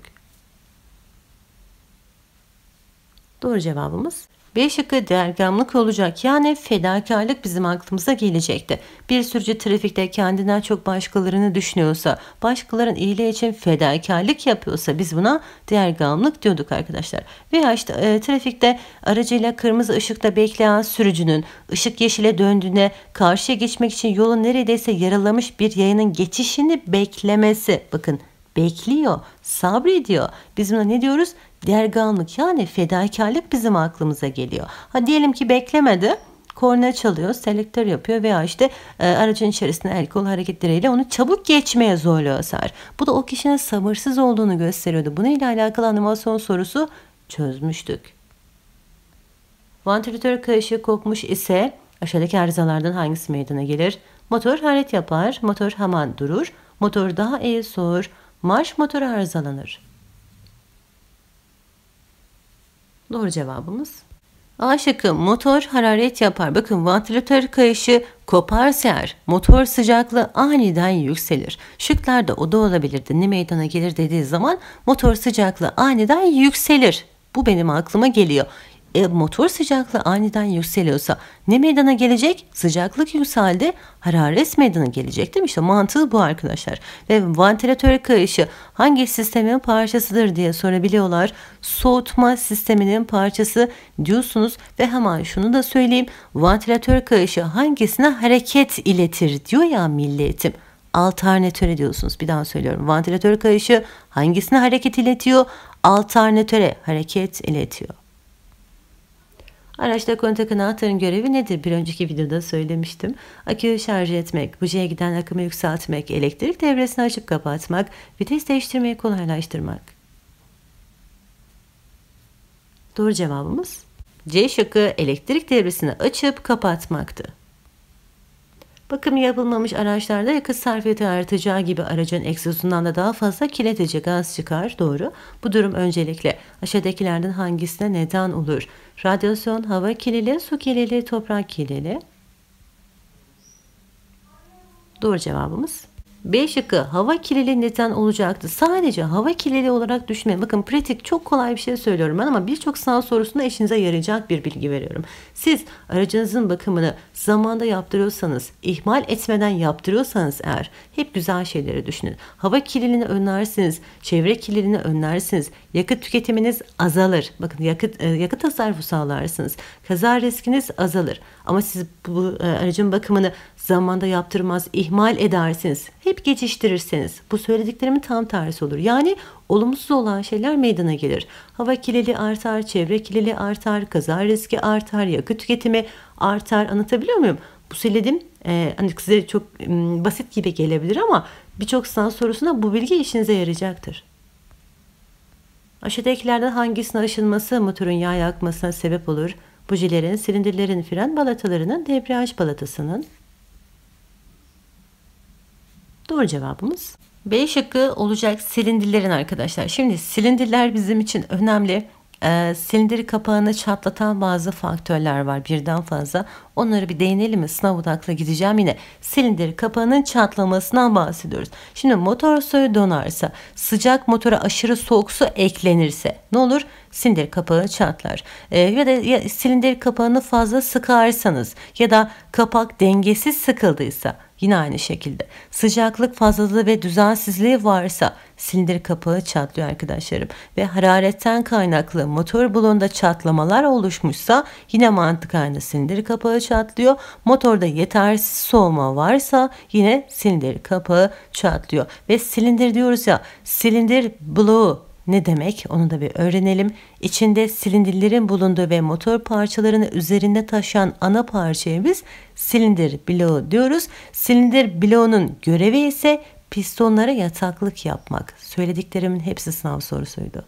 Doğru cevabımız B şıkkı dergamlık olacak yani fedakarlık bizim aklımıza gelecekti. Bir sürücü trafikte kendinden çok başkalarını düşünüyorsa, başkaların iyiliği için fedakarlık yapıyorsa biz buna dergamlık diyorduk arkadaşlar. Veya işte e, trafikte aracıyla kırmızı ışıkta bekleyen sürücünün ışık yeşile döndüğüne karşıya geçmek için yolu neredeyse yaralamış bir yayının geçişini beklemesi. Bakın bekliyor, sabrediyor. Biz buna ne diyoruz? Derganlık yani fedakarlık bizim aklımıza geliyor. Ha diyelim ki beklemedi korna çalıyor, selektör yapıyor veya işte e, aracın içerisinde el kol hareketleriyle onu çabuk geçmeye zorluyor Sar. Bu da o kişinin sabırsız olduğunu gösteriyordu. Bunu ile alakalı animasyon sorusu çözmüştük. Vantilatör kayışı kokmuş ise aşağıdaki arızalardan hangisi meydana gelir? Motor hareket yapar, motor hemen durur, motor daha iyi soğur, marş motoru arızalanır. Doğru cevabımız A şıkkı motor hararet yapar. Bakın vantilatör kayışı koparsa ser. Motor sıcaklığı aniden yükselir. Şıklarda o da olabilirdi. Ne meydana gelir dediği zaman motor sıcaklığı aniden yükselir. Bu benim aklıma geliyor e, motor sıcaklığı aniden yükseliyorsa ne meydana gelecek? Sıcaklık yükseldi, hararet meydana gelecek değil mi? İşte mantığı bu arkadaşlar. Ve ventilatör kayışı hangi sistemin parçasıdır diye sorabiliyorlar. Soğutma sisteminin parçası diyorsunuz ve hemen şunu da söyleyeyim. ventilatör kayışı hangisine hareket iletir diyor ya milletim. alternatöre diyorsunuz. Bir daha söylüyorum. ventilatör kayışı hangisine hareket iletiyor? Alternatöre hareket iletiyor. Araçta kontakını atarın görevi nedir? Bir önceki videoda söylemiştim. Aküyü şarj etmek, bujiye giden akımı yükseltmek, elektrik devresini açıp kapatmak, vites değiştirmeyi kolaylaştırmak. Doğru cevabımız C şıkkı elektrik devresini açıp kapatmaktı. Bakımı yapılmamış araçlarda yakıt sarfiyatı artacağı gibi aracın egzozundan da daha fazla kirletici gaz çıkar doğru. Bu durum öncelikle aşağıdakilerden hangisine neden olur? Radyasyon, hava kirliliği, su kirliliği, toprak kirliliği. Doğru cevabımız B şıkkı hava kirliliği neden olacaktı. Sadece hava kirliliği olarak düşünmeyin. Bakın pratik çok kolay bir şey söylüyorum ben ama birçok sınav sorusunda işinize yarayacak bir bilgi veriyorum. Siz aracınızın bakımını zamanda yaptırıyorsanız, ihmal etmeden yaptırıyorsanız eğer hep güzel şeyleri düşünün. Hava kirliliğini önlersiniz, çevre kirliliğini önlersiniz, yakıt tüketiminiz azalır. Bakın yakıt e, yakıt tasarrufu sağlarsınız. Kaza riskiniz azalır. Ama siz bu e, aracın bakımını zamanda yaptırmaz, ihmal edersiniz. Hep geçiştirirsiniz. Bu söylediklerimin tam tersi olur. Yani olumsuz olan şeyler meydana gelir. Hava kirliliği artar, çevre kirliliği artar, kaza riski artar, yakıt tüketimi artar. Anlatabiliyor muyum? Bu söyledim e, hani size çok e, basit gibi gelebilir ama birçok sınav sorusuna bu bilgi işinize yarayacaktır. Aşağıdakilerden hangisine aşınması motorun yağ yakmasına sebep olur? Bujilerin, silindirlerin, fren balatalarının, debriyaj balatasının, Doğru cevabımız B şıkkı olacak silindirlerin arkadaşlar. Şimdi silindirler bizim için önemli. Ee, silindir kapağını çatlatan bazı faktörler var birden fazla. Onları bir değinelim mi? Sınav odaklı gideceğim yine. Silindir kapağının çatlamasından bahsediyoruz. Şimdi motor suyu donarsa, sıcak motora aşırı soğuk su eklenirse ne olur? Silindir kapağı çatlar. E, ya da ya, silindir kapağını fazla sıkarsanız ya da kapak dengesiz sıkıldıysa Yine aynı şekilde sıcaklık fazlalığı ve düzensizliği varsa silindir kapağı çatlıyor arkadaşlarım ve hararetten kaynaklı motor bulonda çatlamalar oluşmuşsa yine mantık aynı silindir kapağı çatlıyor. Motorda yetersiz soğuma varsa yine silindir kapağı çatlıyor. Ve silindir diyoruz ya silindir bloğu ne demek onu da bir öğrenelim. İçinde silindirlerin bulunduğu ve motor parçalarını üzerinde taşıyan ana parçaya biz silindir bloğu diyoruz. Silindir bloğunun görevi ise pistonlara yataklık yapmak. Söylediklerimin hepsi sınav sorusuydu.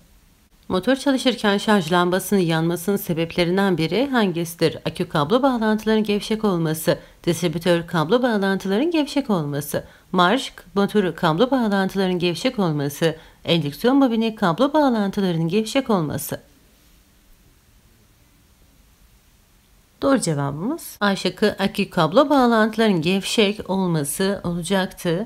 Motor çalışırken şarj lambasının yanmasının sebeplerinden biri hangisidir? Akü kablo bağlantılarının gevşek olması, distribütör kablo bağlantılarının gevşek olması, marş motoru kablo bağlantılarının gevşek olması, endüksiyon bobini kablo bağlantılarının gevşek olması. Doğru cevabımız A şıkkı akü kablo bağlantılarının gevşek olması olacaktı.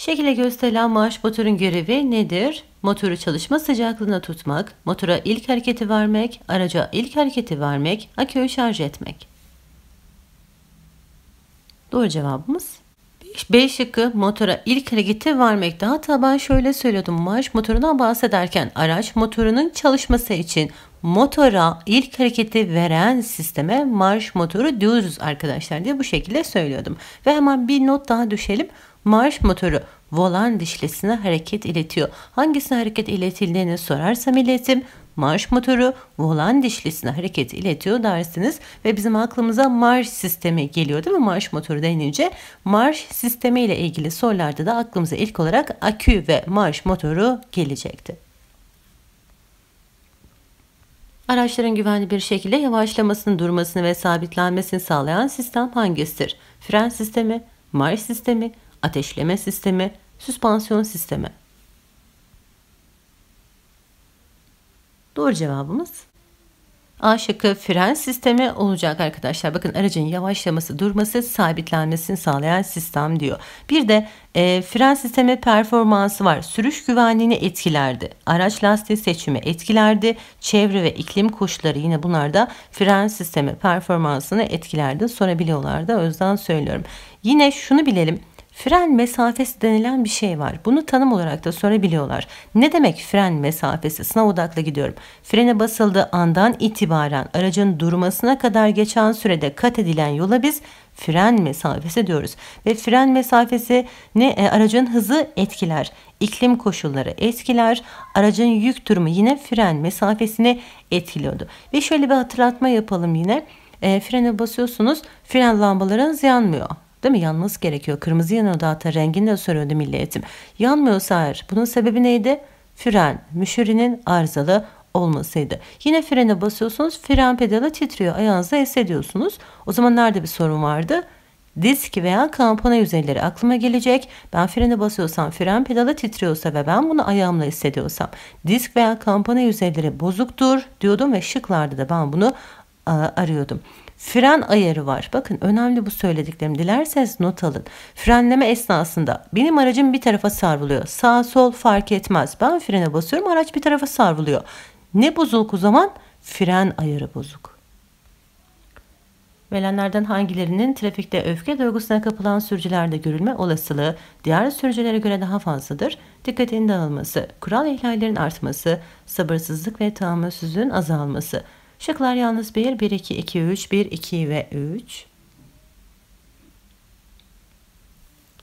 Şekilde gösterilen marş motorun görevi nedir? Motoru çalışma sıcaklığına tutmak, motora ilk hareketi vermek, araca ilk hareketi vermek, aküyü şarj etmek. Doğru cevabımız 5. şıkkı motora ilk hareketi vermekti. Hatta ben şöyle söylüyordum. Marş motorundan bahsederken araç motorunun çalışması için motora ilk hareketi veren sisteme marş motoru diyoruz arkadaşlar diye bu şekilde söylüyordum. Ve hemen bir not daha düşelim. Marş motoru volan dişlisine hareket iletiyor. Hangisine hareket iletildiğini sorarsam iletim marş motoru volan dişlisine hareket iletiyor dersiniz ve bizim aklımıza marş sistemi geliyor değil mi? Marş motoru denince marş sistemi ile ilgili sorularda da aklımıza ilk olarak akü ve marş motoru gelecekti. Araçların güvenli bir şekilde yavaşlamasını, durmasını ve sabitlenmesini sağlayan sistem hangisidir? Fren sistemi, marş sistemi, ateşleme sistemi, süspansiyon sistemi. Doğru cevabımız A şıkkı fren sistemi olacak arkadaşlar. Bakın aracın yavaşlaması, durması, sabitlenmesini sağlayan sistem diyor. Bir de e, fren sistemi performansı var. Sürüş güvenliğini etkilerdi. Araç lastiği seçimi etkilerdi. Çevre ve iklim koşulları yine bunlar da fren sistemi performansını etkilerdi. Sorabiliyorlar da o yüzden söylüyorum. Yine şunu bilelim. Fren mesafesi denilen bir şey var. Bunu tanım olarak da sorabiliyorlar. Ne demek fren mesafesi? Sınav odaklı gidiyorum. Frene basıldığı andan itibaren aracın durmasına kadar geçen sürede kat edilen yola biz fren mesafesi diyoruz. Ve fren mesafesi ne e, aracın hızı etkiler, iklim koşulları etkiler, aracın yük durumu yine fren mesafesini etkiliyordu. Ve şöyle bir hatırlatma yapalım yine. E, frene basıyorsunuz, fren lambalarınız yanmıyor. Değil mi? Yanması gerekiyor. Kırmızı yanıyor da hatta rengini de söylüyordu Milli Eğitim. Yanmıyorsa hayır. Bunun sebebi neydi? Fren, müşürinin arızalı olmasıydı. Yine frene basıyorsunuz, fren pedalı titriyor, ayağınızda hissediyorsunuz. O zaman nerede bir sorun vardı? Disk veya kampana yüzeyleri aklıma gelecek. Ben frene basıyorsam, fren pedalı titriyorsa ve ben bunu ayağımla hissediyorsam disk veya kampana yüzeyleri bozuktur diyordum ve şıklarda da ben bunu arıyordum fren ayarı var. Bakın önemli bu söylediklerim. Dilerseniz not alın. Frenleme esnasında benim aracım bir tarafa sarılıyor. Sağ sol fark etmez. Ben frene basıyorum araç bir tarafa sarılıyor. Ne bozuk o zaman? Fren ayarı bozuk. Verilenlerden hangilerinin trafikte öfke duygusuna kapılan sürücülerde görülme olasılığı diğer sürücülere göre daha fazladır? Dikkatin dağılması, kural ihlallerin artması, sabırsızlık ve tahammülsüzlüğün azalması, Şıklar yalnız 1, 1, 2, 2, 3, 1, 2 ve 3.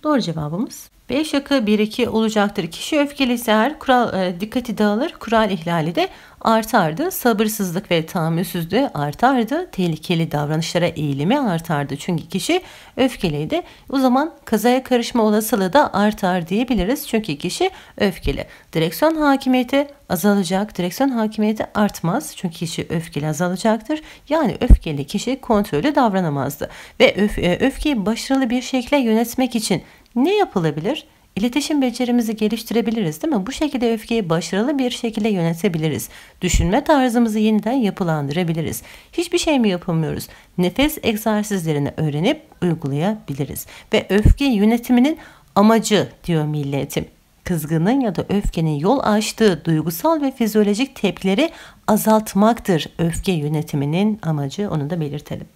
Doğru cevabımız B şıkkı 1-2 olacaktır. Kişi öfkeliyse her kural e, dikkati dağılır. Kural ihlali de artardı. Sabırsızlık ve tahammülsüz artardı. Tehlikeli davranışlara eğilimi artardı. Çünkü kişi öfkeliydi. O zaman kazaya karışma olasılığı da artar diyebiliriz. Çünkü kişi öfkeli. Direksiyon hakimiyeti azalacak. Direksiyon hakimiyeti artmaz. Çünkü kişi öfkeli azalacaktır. Yani öfkeli kişi kontrolü davranamazdı. Ve öf e, öfkeyi başarılı bir şekilde yönetmek için ne yapılabilir? İletişim becerimizi geliştirebiliriz değil mi? Bu şekilde öfkeyi başarılı bir şekilde yönetebiliriz. Düşünme tarzımızı yeniden yapılandırabiliriz. Hiçbir şey mi yapamıyoruz? Nefes egzersizlerini öğrenip uygulayabiliriz. Ve öfke yönetiminin amacı diyor milletim. Kızgının ya da öfkenin yol açtığı duygusal ve fizyolojik tepkileri azaltmaktır öfke yönetiminin amacı onu da belirtelim.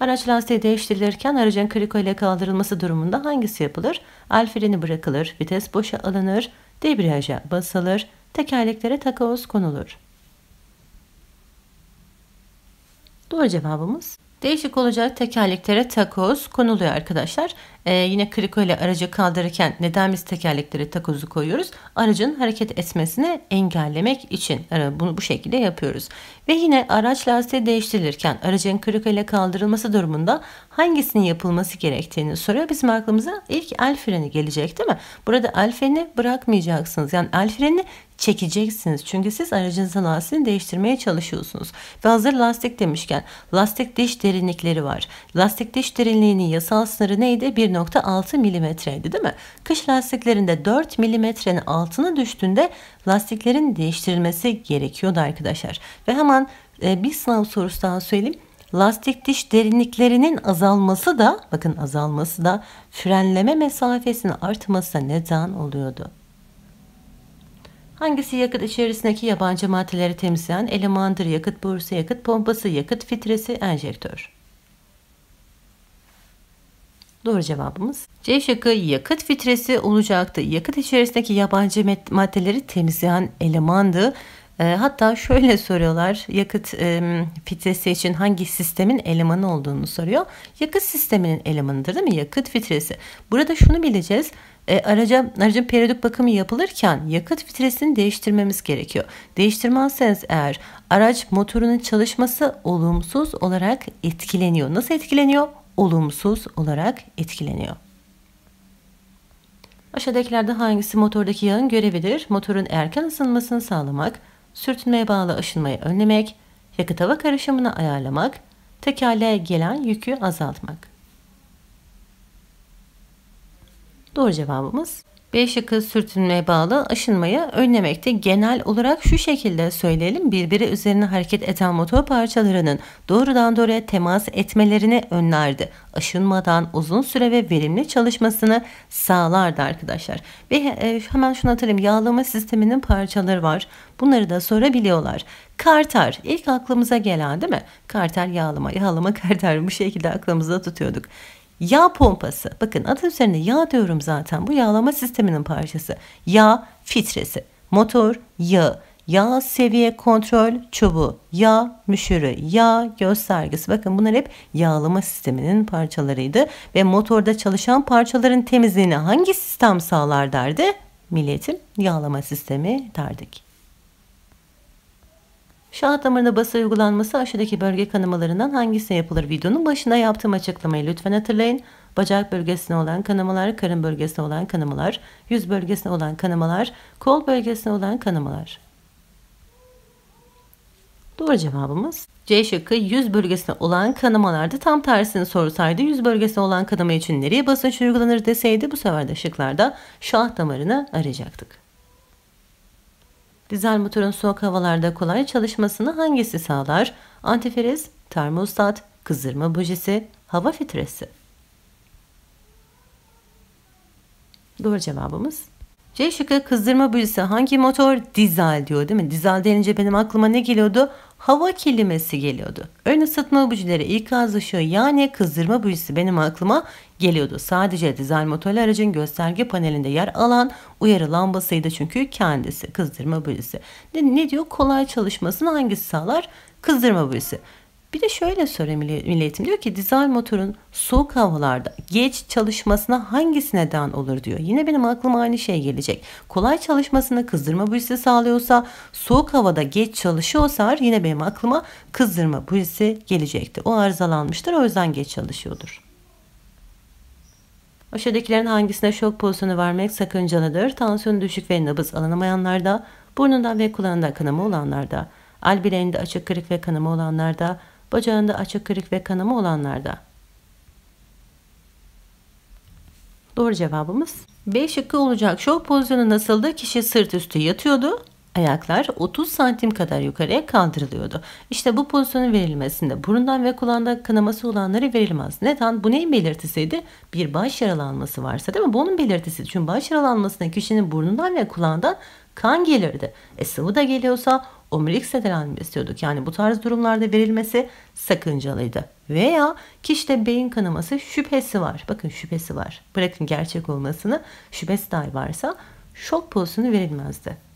Araç lastiği değiştirilirken aracın kriko ile kaldırılması durumunda hangisi yapılır? El freni bırakılır, vites boşa alınır, debriyaja basılır, tekerleklere takoz konulur. Doğru cevabımız Değişik olacak tekerleklere takoz konuluyor arkadaşlar. E, yine kriko ile aracı kaldırırken neden biz tekerleklere takozu koyuyoruz? Aracın hareket etmesini engellemek için ee, bunu bu şekilde yapıyoruz. Ve yine araç lastiği değiştirilirken aracın kriko ile kaldırılması durumunda hangisinin yapılması gerektiğini soruyor. Bizim aklımıza ilk el freni gelecek değil mi? Burada el freni bırakmayacaksınız. Yani el freni çekeceksiniz. Çünkü siz aracınızın lastiğini değiştirmeye çalışıyorsunuz. Ve hazır lastik demişken lastik diş derinlikleri var. Lastik diş derinliğinin yasal sınırı neydi? 1 11.6 milimetreydi değil mi? Kış lastiklerinde 4 milimetrenin altına düştüğünde lastiklerin değiştirilmesi gerekiyordu arkadaşlar. Ve hemen e, bir sınav sorusu daha söyleyeyim. Lastik diş derinliklerinin azalması da bakın azalması da frenleme mesafesinin artmasına neden oluyordu. Hangisi yakıt içerisindeki yabancı maddeleri temizleyen elemandır? Yakıt borusu, yakıt pompası, yakıt fitresi, enjektör. Doğru cevabımız C şıkkı yakıt filtresi olacaktı. Yakıt içerisindeki yabancı maddeleri temizleyen elemandı. E, hatta şöyle soruyorlar yakıt e, filtresi için hangi sistemin elemanı olduğunu soruyor. Yakıt sisteminin elemanıdır değil mi? Yakıt filtresi. Burada şunu bileceğiz. E, araca, aracın periyodik bakımı yapılırken yakıt filtresini değiştirmemiz gerekiyor. Değiştirmezseniz eğer araç motorunun çalışması olumsuz olarak etkileniyor. Nasıl etkileniyor? olumsuz olarak etkileniyor. Aşağıdakilerde hangisi motordaki yağın görevidir? Motorun erken ısınmasını sağlamak, sürtünmeye bağlı aşınmayı önlemek, yakıt hava karışımını ayarlamak, tekerleğe gelen yükü azaltmak. Doğru cevabımız B şıkkı sürtünmeye bağlı aşınmayı önlemekte genel olarak şu şekilde söyleyelim. Birbiri üzerine hareket eden motor parçalarının doğrudan doğruya temas etmelerini önlerdi. Aşınmadan uzun süre ve verimli çalışmasını sağlardı arkadaşlar. Ve e, hemen şunu hatırlayayım. Yağlama sisteminin parçaları var. Bunları da sorabiliyorlar. Kartar, ilk aklımıza gelen değil mi? Kartar yağlama, yağlama kartar, bu şekilde aklımızda tutuyorduk. Yağ pompası. Bakın adı üzerine yağ diyorum zaten. Bu yağlama sisteminin parçası. Yağ filtresi. Motor yağı. Yağ seviye kontrol çubuğu, yağ müşürü, yağ göstergesi. Bakın bunlar hep yağlama sisteminin parçalarıydı. Ve motorda çalışan parçaların temizliğini hangi sistem sağlar derdi? Milletim yağlama sistemi derdik. Şah damarına bası uygulanması aşağıdaki bölge kanamalarından hangisine yapılır videonun başına yaptığım açıklamayı lütfen hatırlayın. Bacak bölgesine olan kanamalar, karın bölgesine olan kanamalar, yüz bölgesine olan kanamalar, kol bölgesine olan kanamalar. Doğru cevabımız C şıkkı yüz bölgesine olan kanamalarda tam tersini sorsaydı yüz bölgesine olan kanama için nereye basınç uygulanır deseydi bu sefer de şıklarda şah damarını arayacaktık. Dizel motorun soğuk havalarda kolay çalışmasını hangisi sağlar? Antifriz, termostat, kızdırma bujisi, hava filtresi. Doğru cevabımız. C şıkkı kızdırma bujisi hangi motor? Dizel diyor değil mi? Dizel denince benim aklıma ne geliyordu? hava kelimesi geliyordu. Ön ısıtma bujileri ikaz ışığı yani kızdırma bujisi benim aklıma geliyordu. Sadece dizel motorlu aracın gösterge panelinde yer alan uyarı lambasıydı çünkü kendisi kızdırma bujisi. Ne, ne diyor? Kolay çalışmasını hangisi sağlar? Kızdırma bujisi. Bir de şöyle soruyor milletim diyor ki dizel motorun soğuk havalarda geç çalışmasına hangisi neden olur diyor. Yine benim aklıma aynı şey gelecek. Kolay çalışmasını kızdırma bujisi sağlıyorsa soğuk havada geç çalışıyorsa yine benim aklıma kızdırma bujisi gelecekti. O arızalanmıştır o yüzden geç çalışıyordur. Aşağıdakilerin hangisine şok pozisyonu vermek sakıncalıdır? Tansiyon düşük ve nabız alınamayanlarda, burnundan ve kulağında kanama olanlarda, albileğinde açık kırık ve kanama olanlarda, bacağında açık kırık ve kanama olanlarda. Doğru cevabımız B şıkkı olacak. Şok pozisyonu nasıldı? Kişi sırt üstü yatıyordu. Ayaklar 30 santim kadar yukarıya kaldırılıyordu. İşte bu pozisyonun verilmesinde burundan ve kulağında kanaması olanları verilmez. Neden? Bu neyin belirtisiydi? Bir baş yaralanması varsa değil mi? Bu onun belirtisi. Çünkü baş yaralanmasına kişinin burnundan ve kulağından kan gelirdi. E sıvı da geliyorsa omurilik zedelenme istiyorduk. Yani bu tarz durumlarda verilmesi sakıncalıydı. Veya kişide beyin kanaması şüphesi var. Bakın şüphesi var. Bırakın gerçek olmasını şüphesi dahi varsa şok pozisyonu verilmezdi.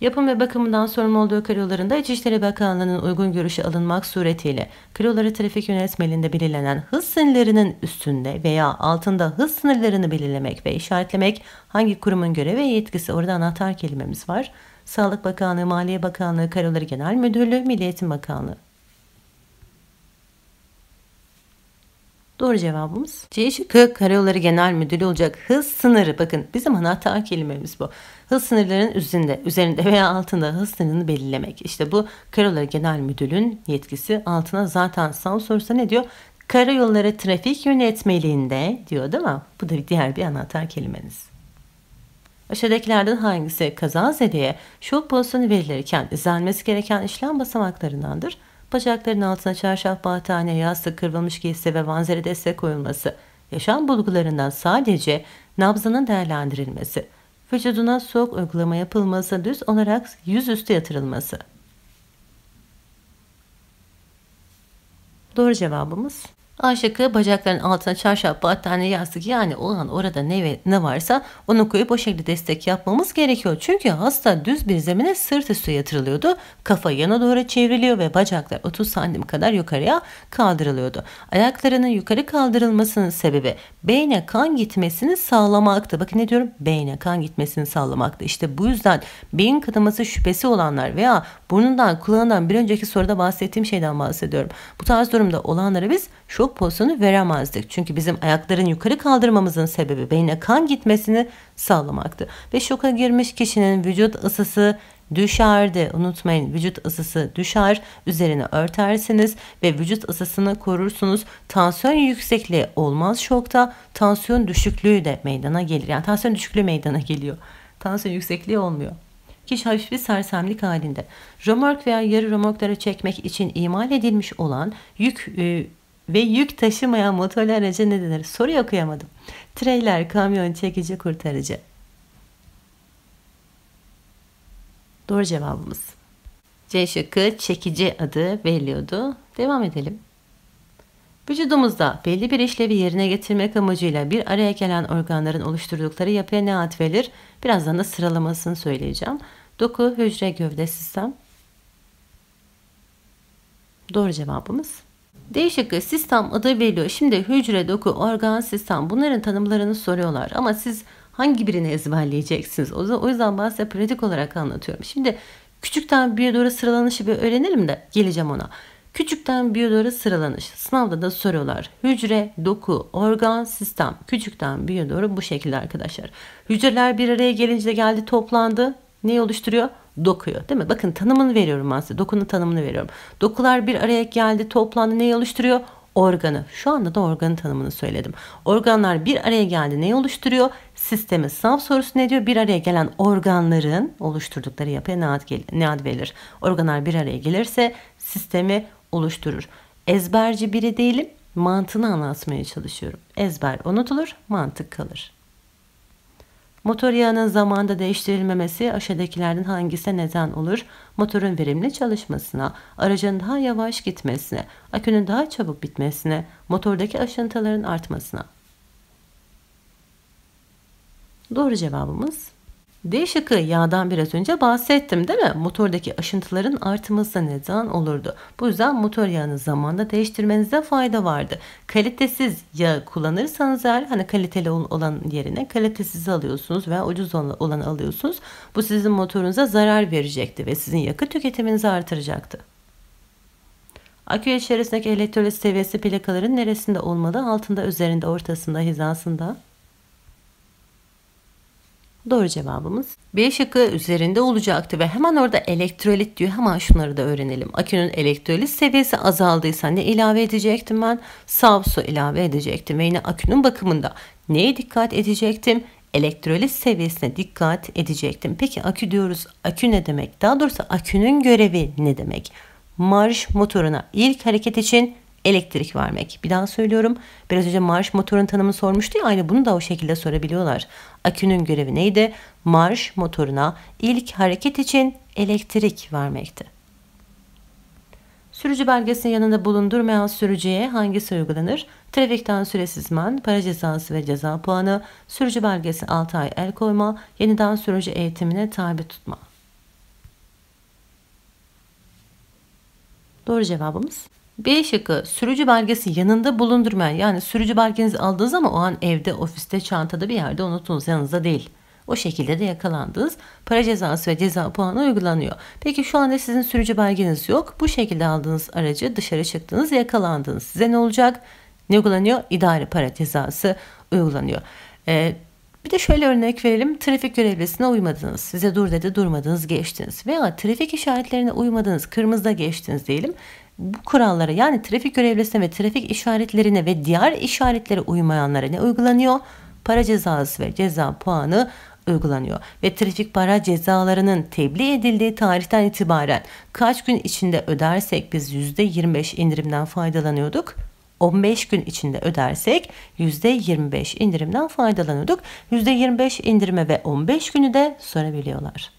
Yapım ve bakımından sorumlu olduğu karayollarında İçişleri Bakanlığı'nın uygun görüşü alınmak suretiyle karayolları trafik yönetmeliğinde belirlenen hız sınırlarının üstünde veya altında hız sınırlarını belirlemek ve işaretlemek hangi kurumun görevi ve yetkisi orada anahtar kelimemiz var. Sağlık Bakanlığı, Maliye Bakanlığı, Karoları Genel Müdürlüğü, Milliyetin Bakanlığı. Doğru cevabımız C şıkkı Karayolları Genel Müdürü olacak. Hız sınırı bakın bizim anahtar kelimemiz bu. Hız sınırlarının üzerinde, üzerinde veya altında hız sınırını belirlemek. İşte bu Karayolları Genel Müdürü'nün yetkisi altına zaten sınav sorusu ne diyor? Karayolları trafik yönetmeliğinde diyor değil mi? Bu da bir diğer bir anahtar kelimeniz. Aşağıdakilerden hangisi kazazedeye şok pozisyonu verilirken izlenmesi gereken işlem basamaklarındandır? bacakların altına çarşaf battaniye yastık kırılmış giysi ve vanzere destek koyulması, yaşam bulgularından sadece nabzının değerlendirilmesi, vücuduna soğuk uygulama yapılması, düz olarak yüzüstü yatırılması. Doğru cevabımız A bacakların altına çarşaf, battaniye, yastık yani olan orada ne ve ne varsa onu koyup o şekilde destek yapmamız gerekiyor. Çünkü hasta düz bir zemine sırt üstü yatırılıyordu. Kafa yana doğru çevriliyor ve bacaklar 30 santim kadar yukarıya kaldırılıyordu. Ayaklarının yukarı kaldırılmasının sebebi beyne kan gitmesini sağlamaktı. Bakın ne diyorum? Beyne kan gitmesini sağlamaktı. İşte bu yüzden beyin kanaması şüphesi olanlar veya burnundan kulağından bir önceki soruda bahsettiğim şeyden bahsediyorum. Bu tarz durumda olanlara biz şok o pozisyonu veremezdik. Çünkü bizim ayakların yukarı kaldırmamızın sebebi beyne kan gitmesini sağlamaktı. Ve şoka girmiş kişinin vücut ısısı düşerdi. Unutmayın vücut ısısı düşer, üzerine örtersiniz ve vücut ısısını korursunuz. Tansiyon yüksekliği olmaz şokta, tansiyon düşüklüğü de meydana gelir. Yani tansiyon düşüklüğü meydana geliyor. Tansiyon yüksekliği olmuyor. Kişi hafif bir sersemlik halinde. Römork veya yarı römorklara çekmek için imal edilmiş olan yük e, ve yük taşımayan motorlu araca ne denir? Soru okuyamadım. Treyler, kamyon, çekici, kurtarıcı. Doğru cevabımız. C şıkkı çekici adı veriliyordu. Devam edelim. Vücudumuzda belli bir işlevi yerine getirmek amacıyla bir araya gelen organların oluşturdukları yapıya ne ad verilir? Birazdan da sıralamasını söyleyeceğim. Doku, hücre, gövde, sistem. Doğru cevabımız D şıkkı sistem adı veriyor. Şimdi hücre, doku, organ, sistem bunların tanımlarını soruyorlar. Ama siz hangi birini ezberleyeceksiniz? O yüzden ben size pratik olarak anlatıyorum. Şimdi küçükten büyüğe doğru sıralanışı bir öğrenelim de geleceğim ona. Küçükten büyüğe doğru sıralanış. Sınavda da soruyorlar. Hücre, doku, organ, sistem. Küçükten büyüğe doğru bu şekilde arkadaşlar. Hücreler bir araya gelince geldi toplandı. Neyi oluşturuyor? dokuyor değil mi? Bakın tanımını veriyorum ben size. Dokunun tanımını veriyorum. Dokular bir araya geldi, toplandı, neyi oluşturuyor? Organı. Şu anda da organın tanımını söyledim. Organlar bir araya geldi, neyi oluşturuyor? Sistemi. Sınav sorusu ne diyor? Bir araya gelen organların oluşturdukları yapıya ne ad, gelir? ne ad verilir? Organlar bir araya gelirse sistemi oluşturur. Ezberci biri değilim, mantığını anlatmaya çalışıyorum. Ezber unutulur, mantık kalır. Motor yağının zamanda değiştirilmemesi aşağıdakilerden hangisine neden olur? Motorun verimli çalışmasına, aracın daha yavaş gitmesine, akünün daha çabuk bitmesine, motordaki aşıntıların artmasına. Doğru cevabımız D şıkkı yağdan biraz önce bahsettim değil mi? Motordaki aşıntıların artması neden olurdu. Bu yüzden motor yağını zamanda değiştirmenize fayda vardı. Kalitesiz yağ kullanırsanız eğer hani kaliteli olan yerine kalitesiz alıyorsunuz veya ucuz olanı alıyorsunuz. Bu sizin motorunuza zarar verecekti ve sizin yakıt tüketiminizi artıracaktı. Akü içerisindeki elektrolit seviyesi plakaların neresinde olmalı? Altında, üzerinde, ortasında, hizasında. Doğru cevabımız B şıkkı üzerinde olacaktı ve hemen orada elektrolit diyor. Hemen şunları da öğrenelim. Akünün elektrolit seviyesi azaldıysa ne ilave edecektim ben? Saf su ilave edecektim ve yine akünün bakımında neye dikkat edecektim? Elektrolit seviyesine dikkat edecektim. Peki akü diyoruz. Akü ne demek? Daha doğrusu akünün görevi ne demek? Marş motoruna ilk hareket için elektrik vermek. Bir daha söylüyorum. Biraz önce marş motorun tanımını sormuştu ya aynı bunu da o şekilde sorabiliyorlar. Akünün görevi neydi? Marş motoruna ilk hareket için elektrik vermekti. Sürücü belgesinin yanında bulundurmayan sürücüye hangisi uygulanır? Trafikten süresiz men, para cezası ve ceza puanı, sürücü belgesi 6 ay el koyma, yeniden sürücü eğitimine tabi tutma. Doğru cevabımız B şıkkı sürücü belgesi yanında bulundurmayan yani sürücü belgenizi aldınız ama o an evde, ofiste, çantada bir yerde unuttunuz yanınızda değil. O şekilde de yakalandınız. Para cezası ve ceza puanı uygulanıyor. Peki şu anda sizin sürücü belgeniz yok. Bu şekilde aldığınız aracı dışarı çıktınız yakalandınız. Size ne olacak? Ne uygulanıyor? İdari para cezası uygulanıyor. Ee, bir de şöyle örnek verelim. Trafik görevlisine uymadınız. Size dur dedi durmadınız geçtiniz. Veya trafik işaretlerine uymadınız. Kırmızıda geçtiniz diyelim bu kurallara yani trafik görevlisine ve trafik işaretlerine ve diğer işaretlere uymayanlara ne uygulanıyor? Para cezası ve ceza puanı uygulanıyor ve trafik para cezalarının tebliğ edildiği tarihten itibaren kaç gün içinde ödersek biz %25 indirimden faydalanıyorduk. 15 gün içinde ödersek %25 indirimden faydalanıyorduk. %25 indirime ve 15 günü de sorabiliyorlar.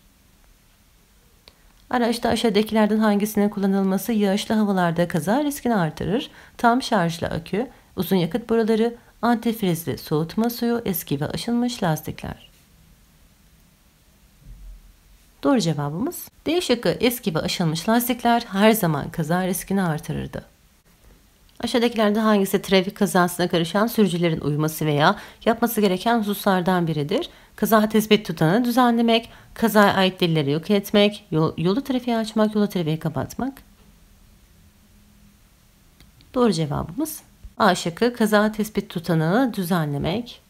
Araçta aşağıdakilerden hangisinin kullanılması yağışlı havalarda kaza riskini artırır. Tam şarjlı akü, uzun yakıt boruları, antifrizli soğutma suyu, eski ve aşınmış lastikler. Doğru cevabımız D şıkkı eski ve aşınmış lastikler her zaman kaza riskini artırırdı. Aşağıdakilerden hangisi trafik kazasına karışan sürücülerin uyması veya yapması gereken hususlardan biridir? kaza tespit tutanı düzenlemek, kaza ait delilleri yok etmek, yol, yolu trafiğe açmak, yolu trafiğe kapatmak. Doğru cevabımız A şıkkı kaza tespit tutanını düzenlemek.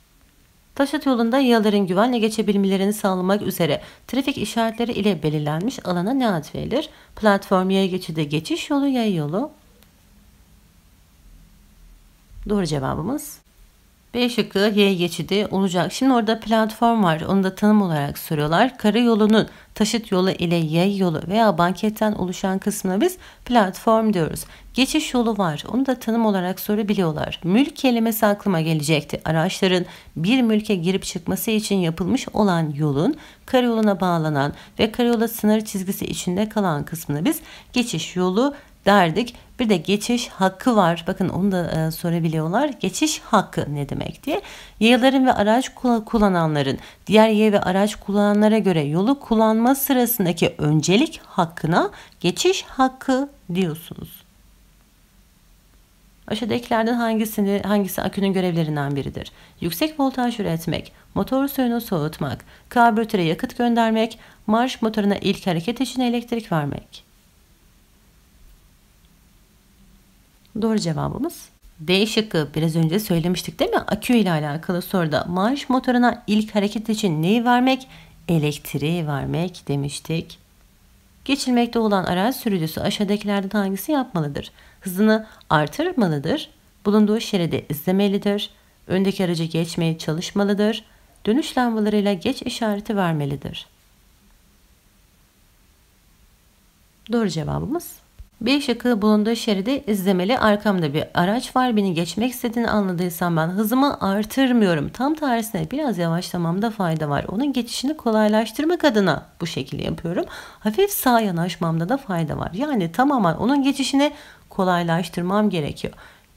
taşat yolunda yayaların güvenle geçebilmelerini sağlamak üzere trafik işaretleri ile belirlenmiş alana ne ad verilir? Platform yaya geçidi geçiş yolu yay yolu. Doğru cevabımız B şıkkı Y geçidi olacak. Şimdi orada platform var. Onu da tanım olarak soruyorlar. Karayolunun taşıt yolu ile yay yolu veya banketten oluşan kısmına biz platform diyoruz. Geçiş yolu var. Onu da tanım olarak sorabiliyorlar. Mülk kelimesi aklıma gelecekti. Araçların bir mülke girip çıkması için yapılmış olan yolun karayoluna bağlanan ve karayola sınır çizgisi içinde kalan kısmına biz geçiş yolu derdik. Bir de geçiş hakkı var. Bakın onu da e, sorabiliyorlar. Geçiş hakkı ne demek diye. Yayaların ve araç kullananların diğer yaya ve araç kullananlara göre yolu kullanma sırasındaki öncelik hakkına geçiş hakkı diyorsunuz. Aşağıdakilerden hangisini, hangisi akünün görevlerinden biridir? Yüksek voltaj üretmek, motor suyunu soğutmak, karbüratöre yakıt göndermek, marş motoruna ilk hareket için elektrik vermek. Doğru cevabımız D şıkkı biraz önce söylemiştik değil mi? Akü ile alakalı soruda marş motoruna ilk hareket için neyi vermek? Elektriği vermek demiştik. Geçilmekte olan araç sürücüsü aşağıdakilerden hangisi yapmalıdır? Hızını artırmalıdır, bulunduğu şeridi izlemelidir, öndeki aracı geçmeye çalışmalıdır, dönüş lambalarıyla geç işareti vermelidir. Doğru cevabımız bir şakı bulunduğu şeridi izlemeli. Arkamda bir araç var. Beni geçmek istediğini anladıysam ben hızımı artırmıyorum. Tam tersine biraz yavaşlamamda fayda var. Onun geçişini kolaylaştırmak adına bu şekilde yapıyorum. Hafif sağ yanaşmamda da fayda var. Yani tamamen onun geçişini kolaylaştırmam gerekiyor.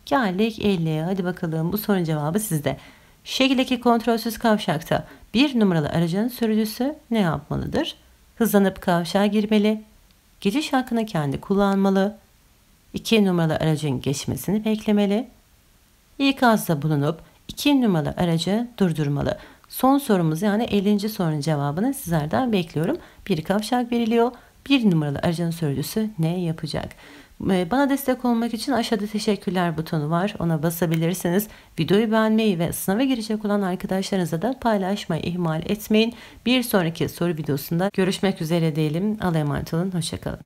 Geldik 50'ye. Hadi bakalım bu sorunun cevabı sizde. Şekildeki kontrolsüz kavşakta bir numaralı aracın sürücüsü ne yapmalıdır? Hızlanıp kavşağa girmeli, Giriş hakkını kendi kullanmalı. 2 numaralı aracın geçmesini beklemeli. İkazda bulunup 2 numaralı aracı durdurmalı. Son sorumuz yani 50. sorunun cevabını sizlerden bekliyorum. Bir kavşak veriliyor. Bir numaralı aracın sürücüsü ne yapacak? Ee, bana destek olmak için aşağıda teşekkürler butonu var. Ona basabilirsiniz. Videoyu beğenmeyi ve sınava girecek olan arkadaşlarınıza da paylaşmayı ihmal etmeyin. Bir sonraki soru videosunda görüşmek üzere diyelim. Allah'a emanet olun. Hoşçakalın.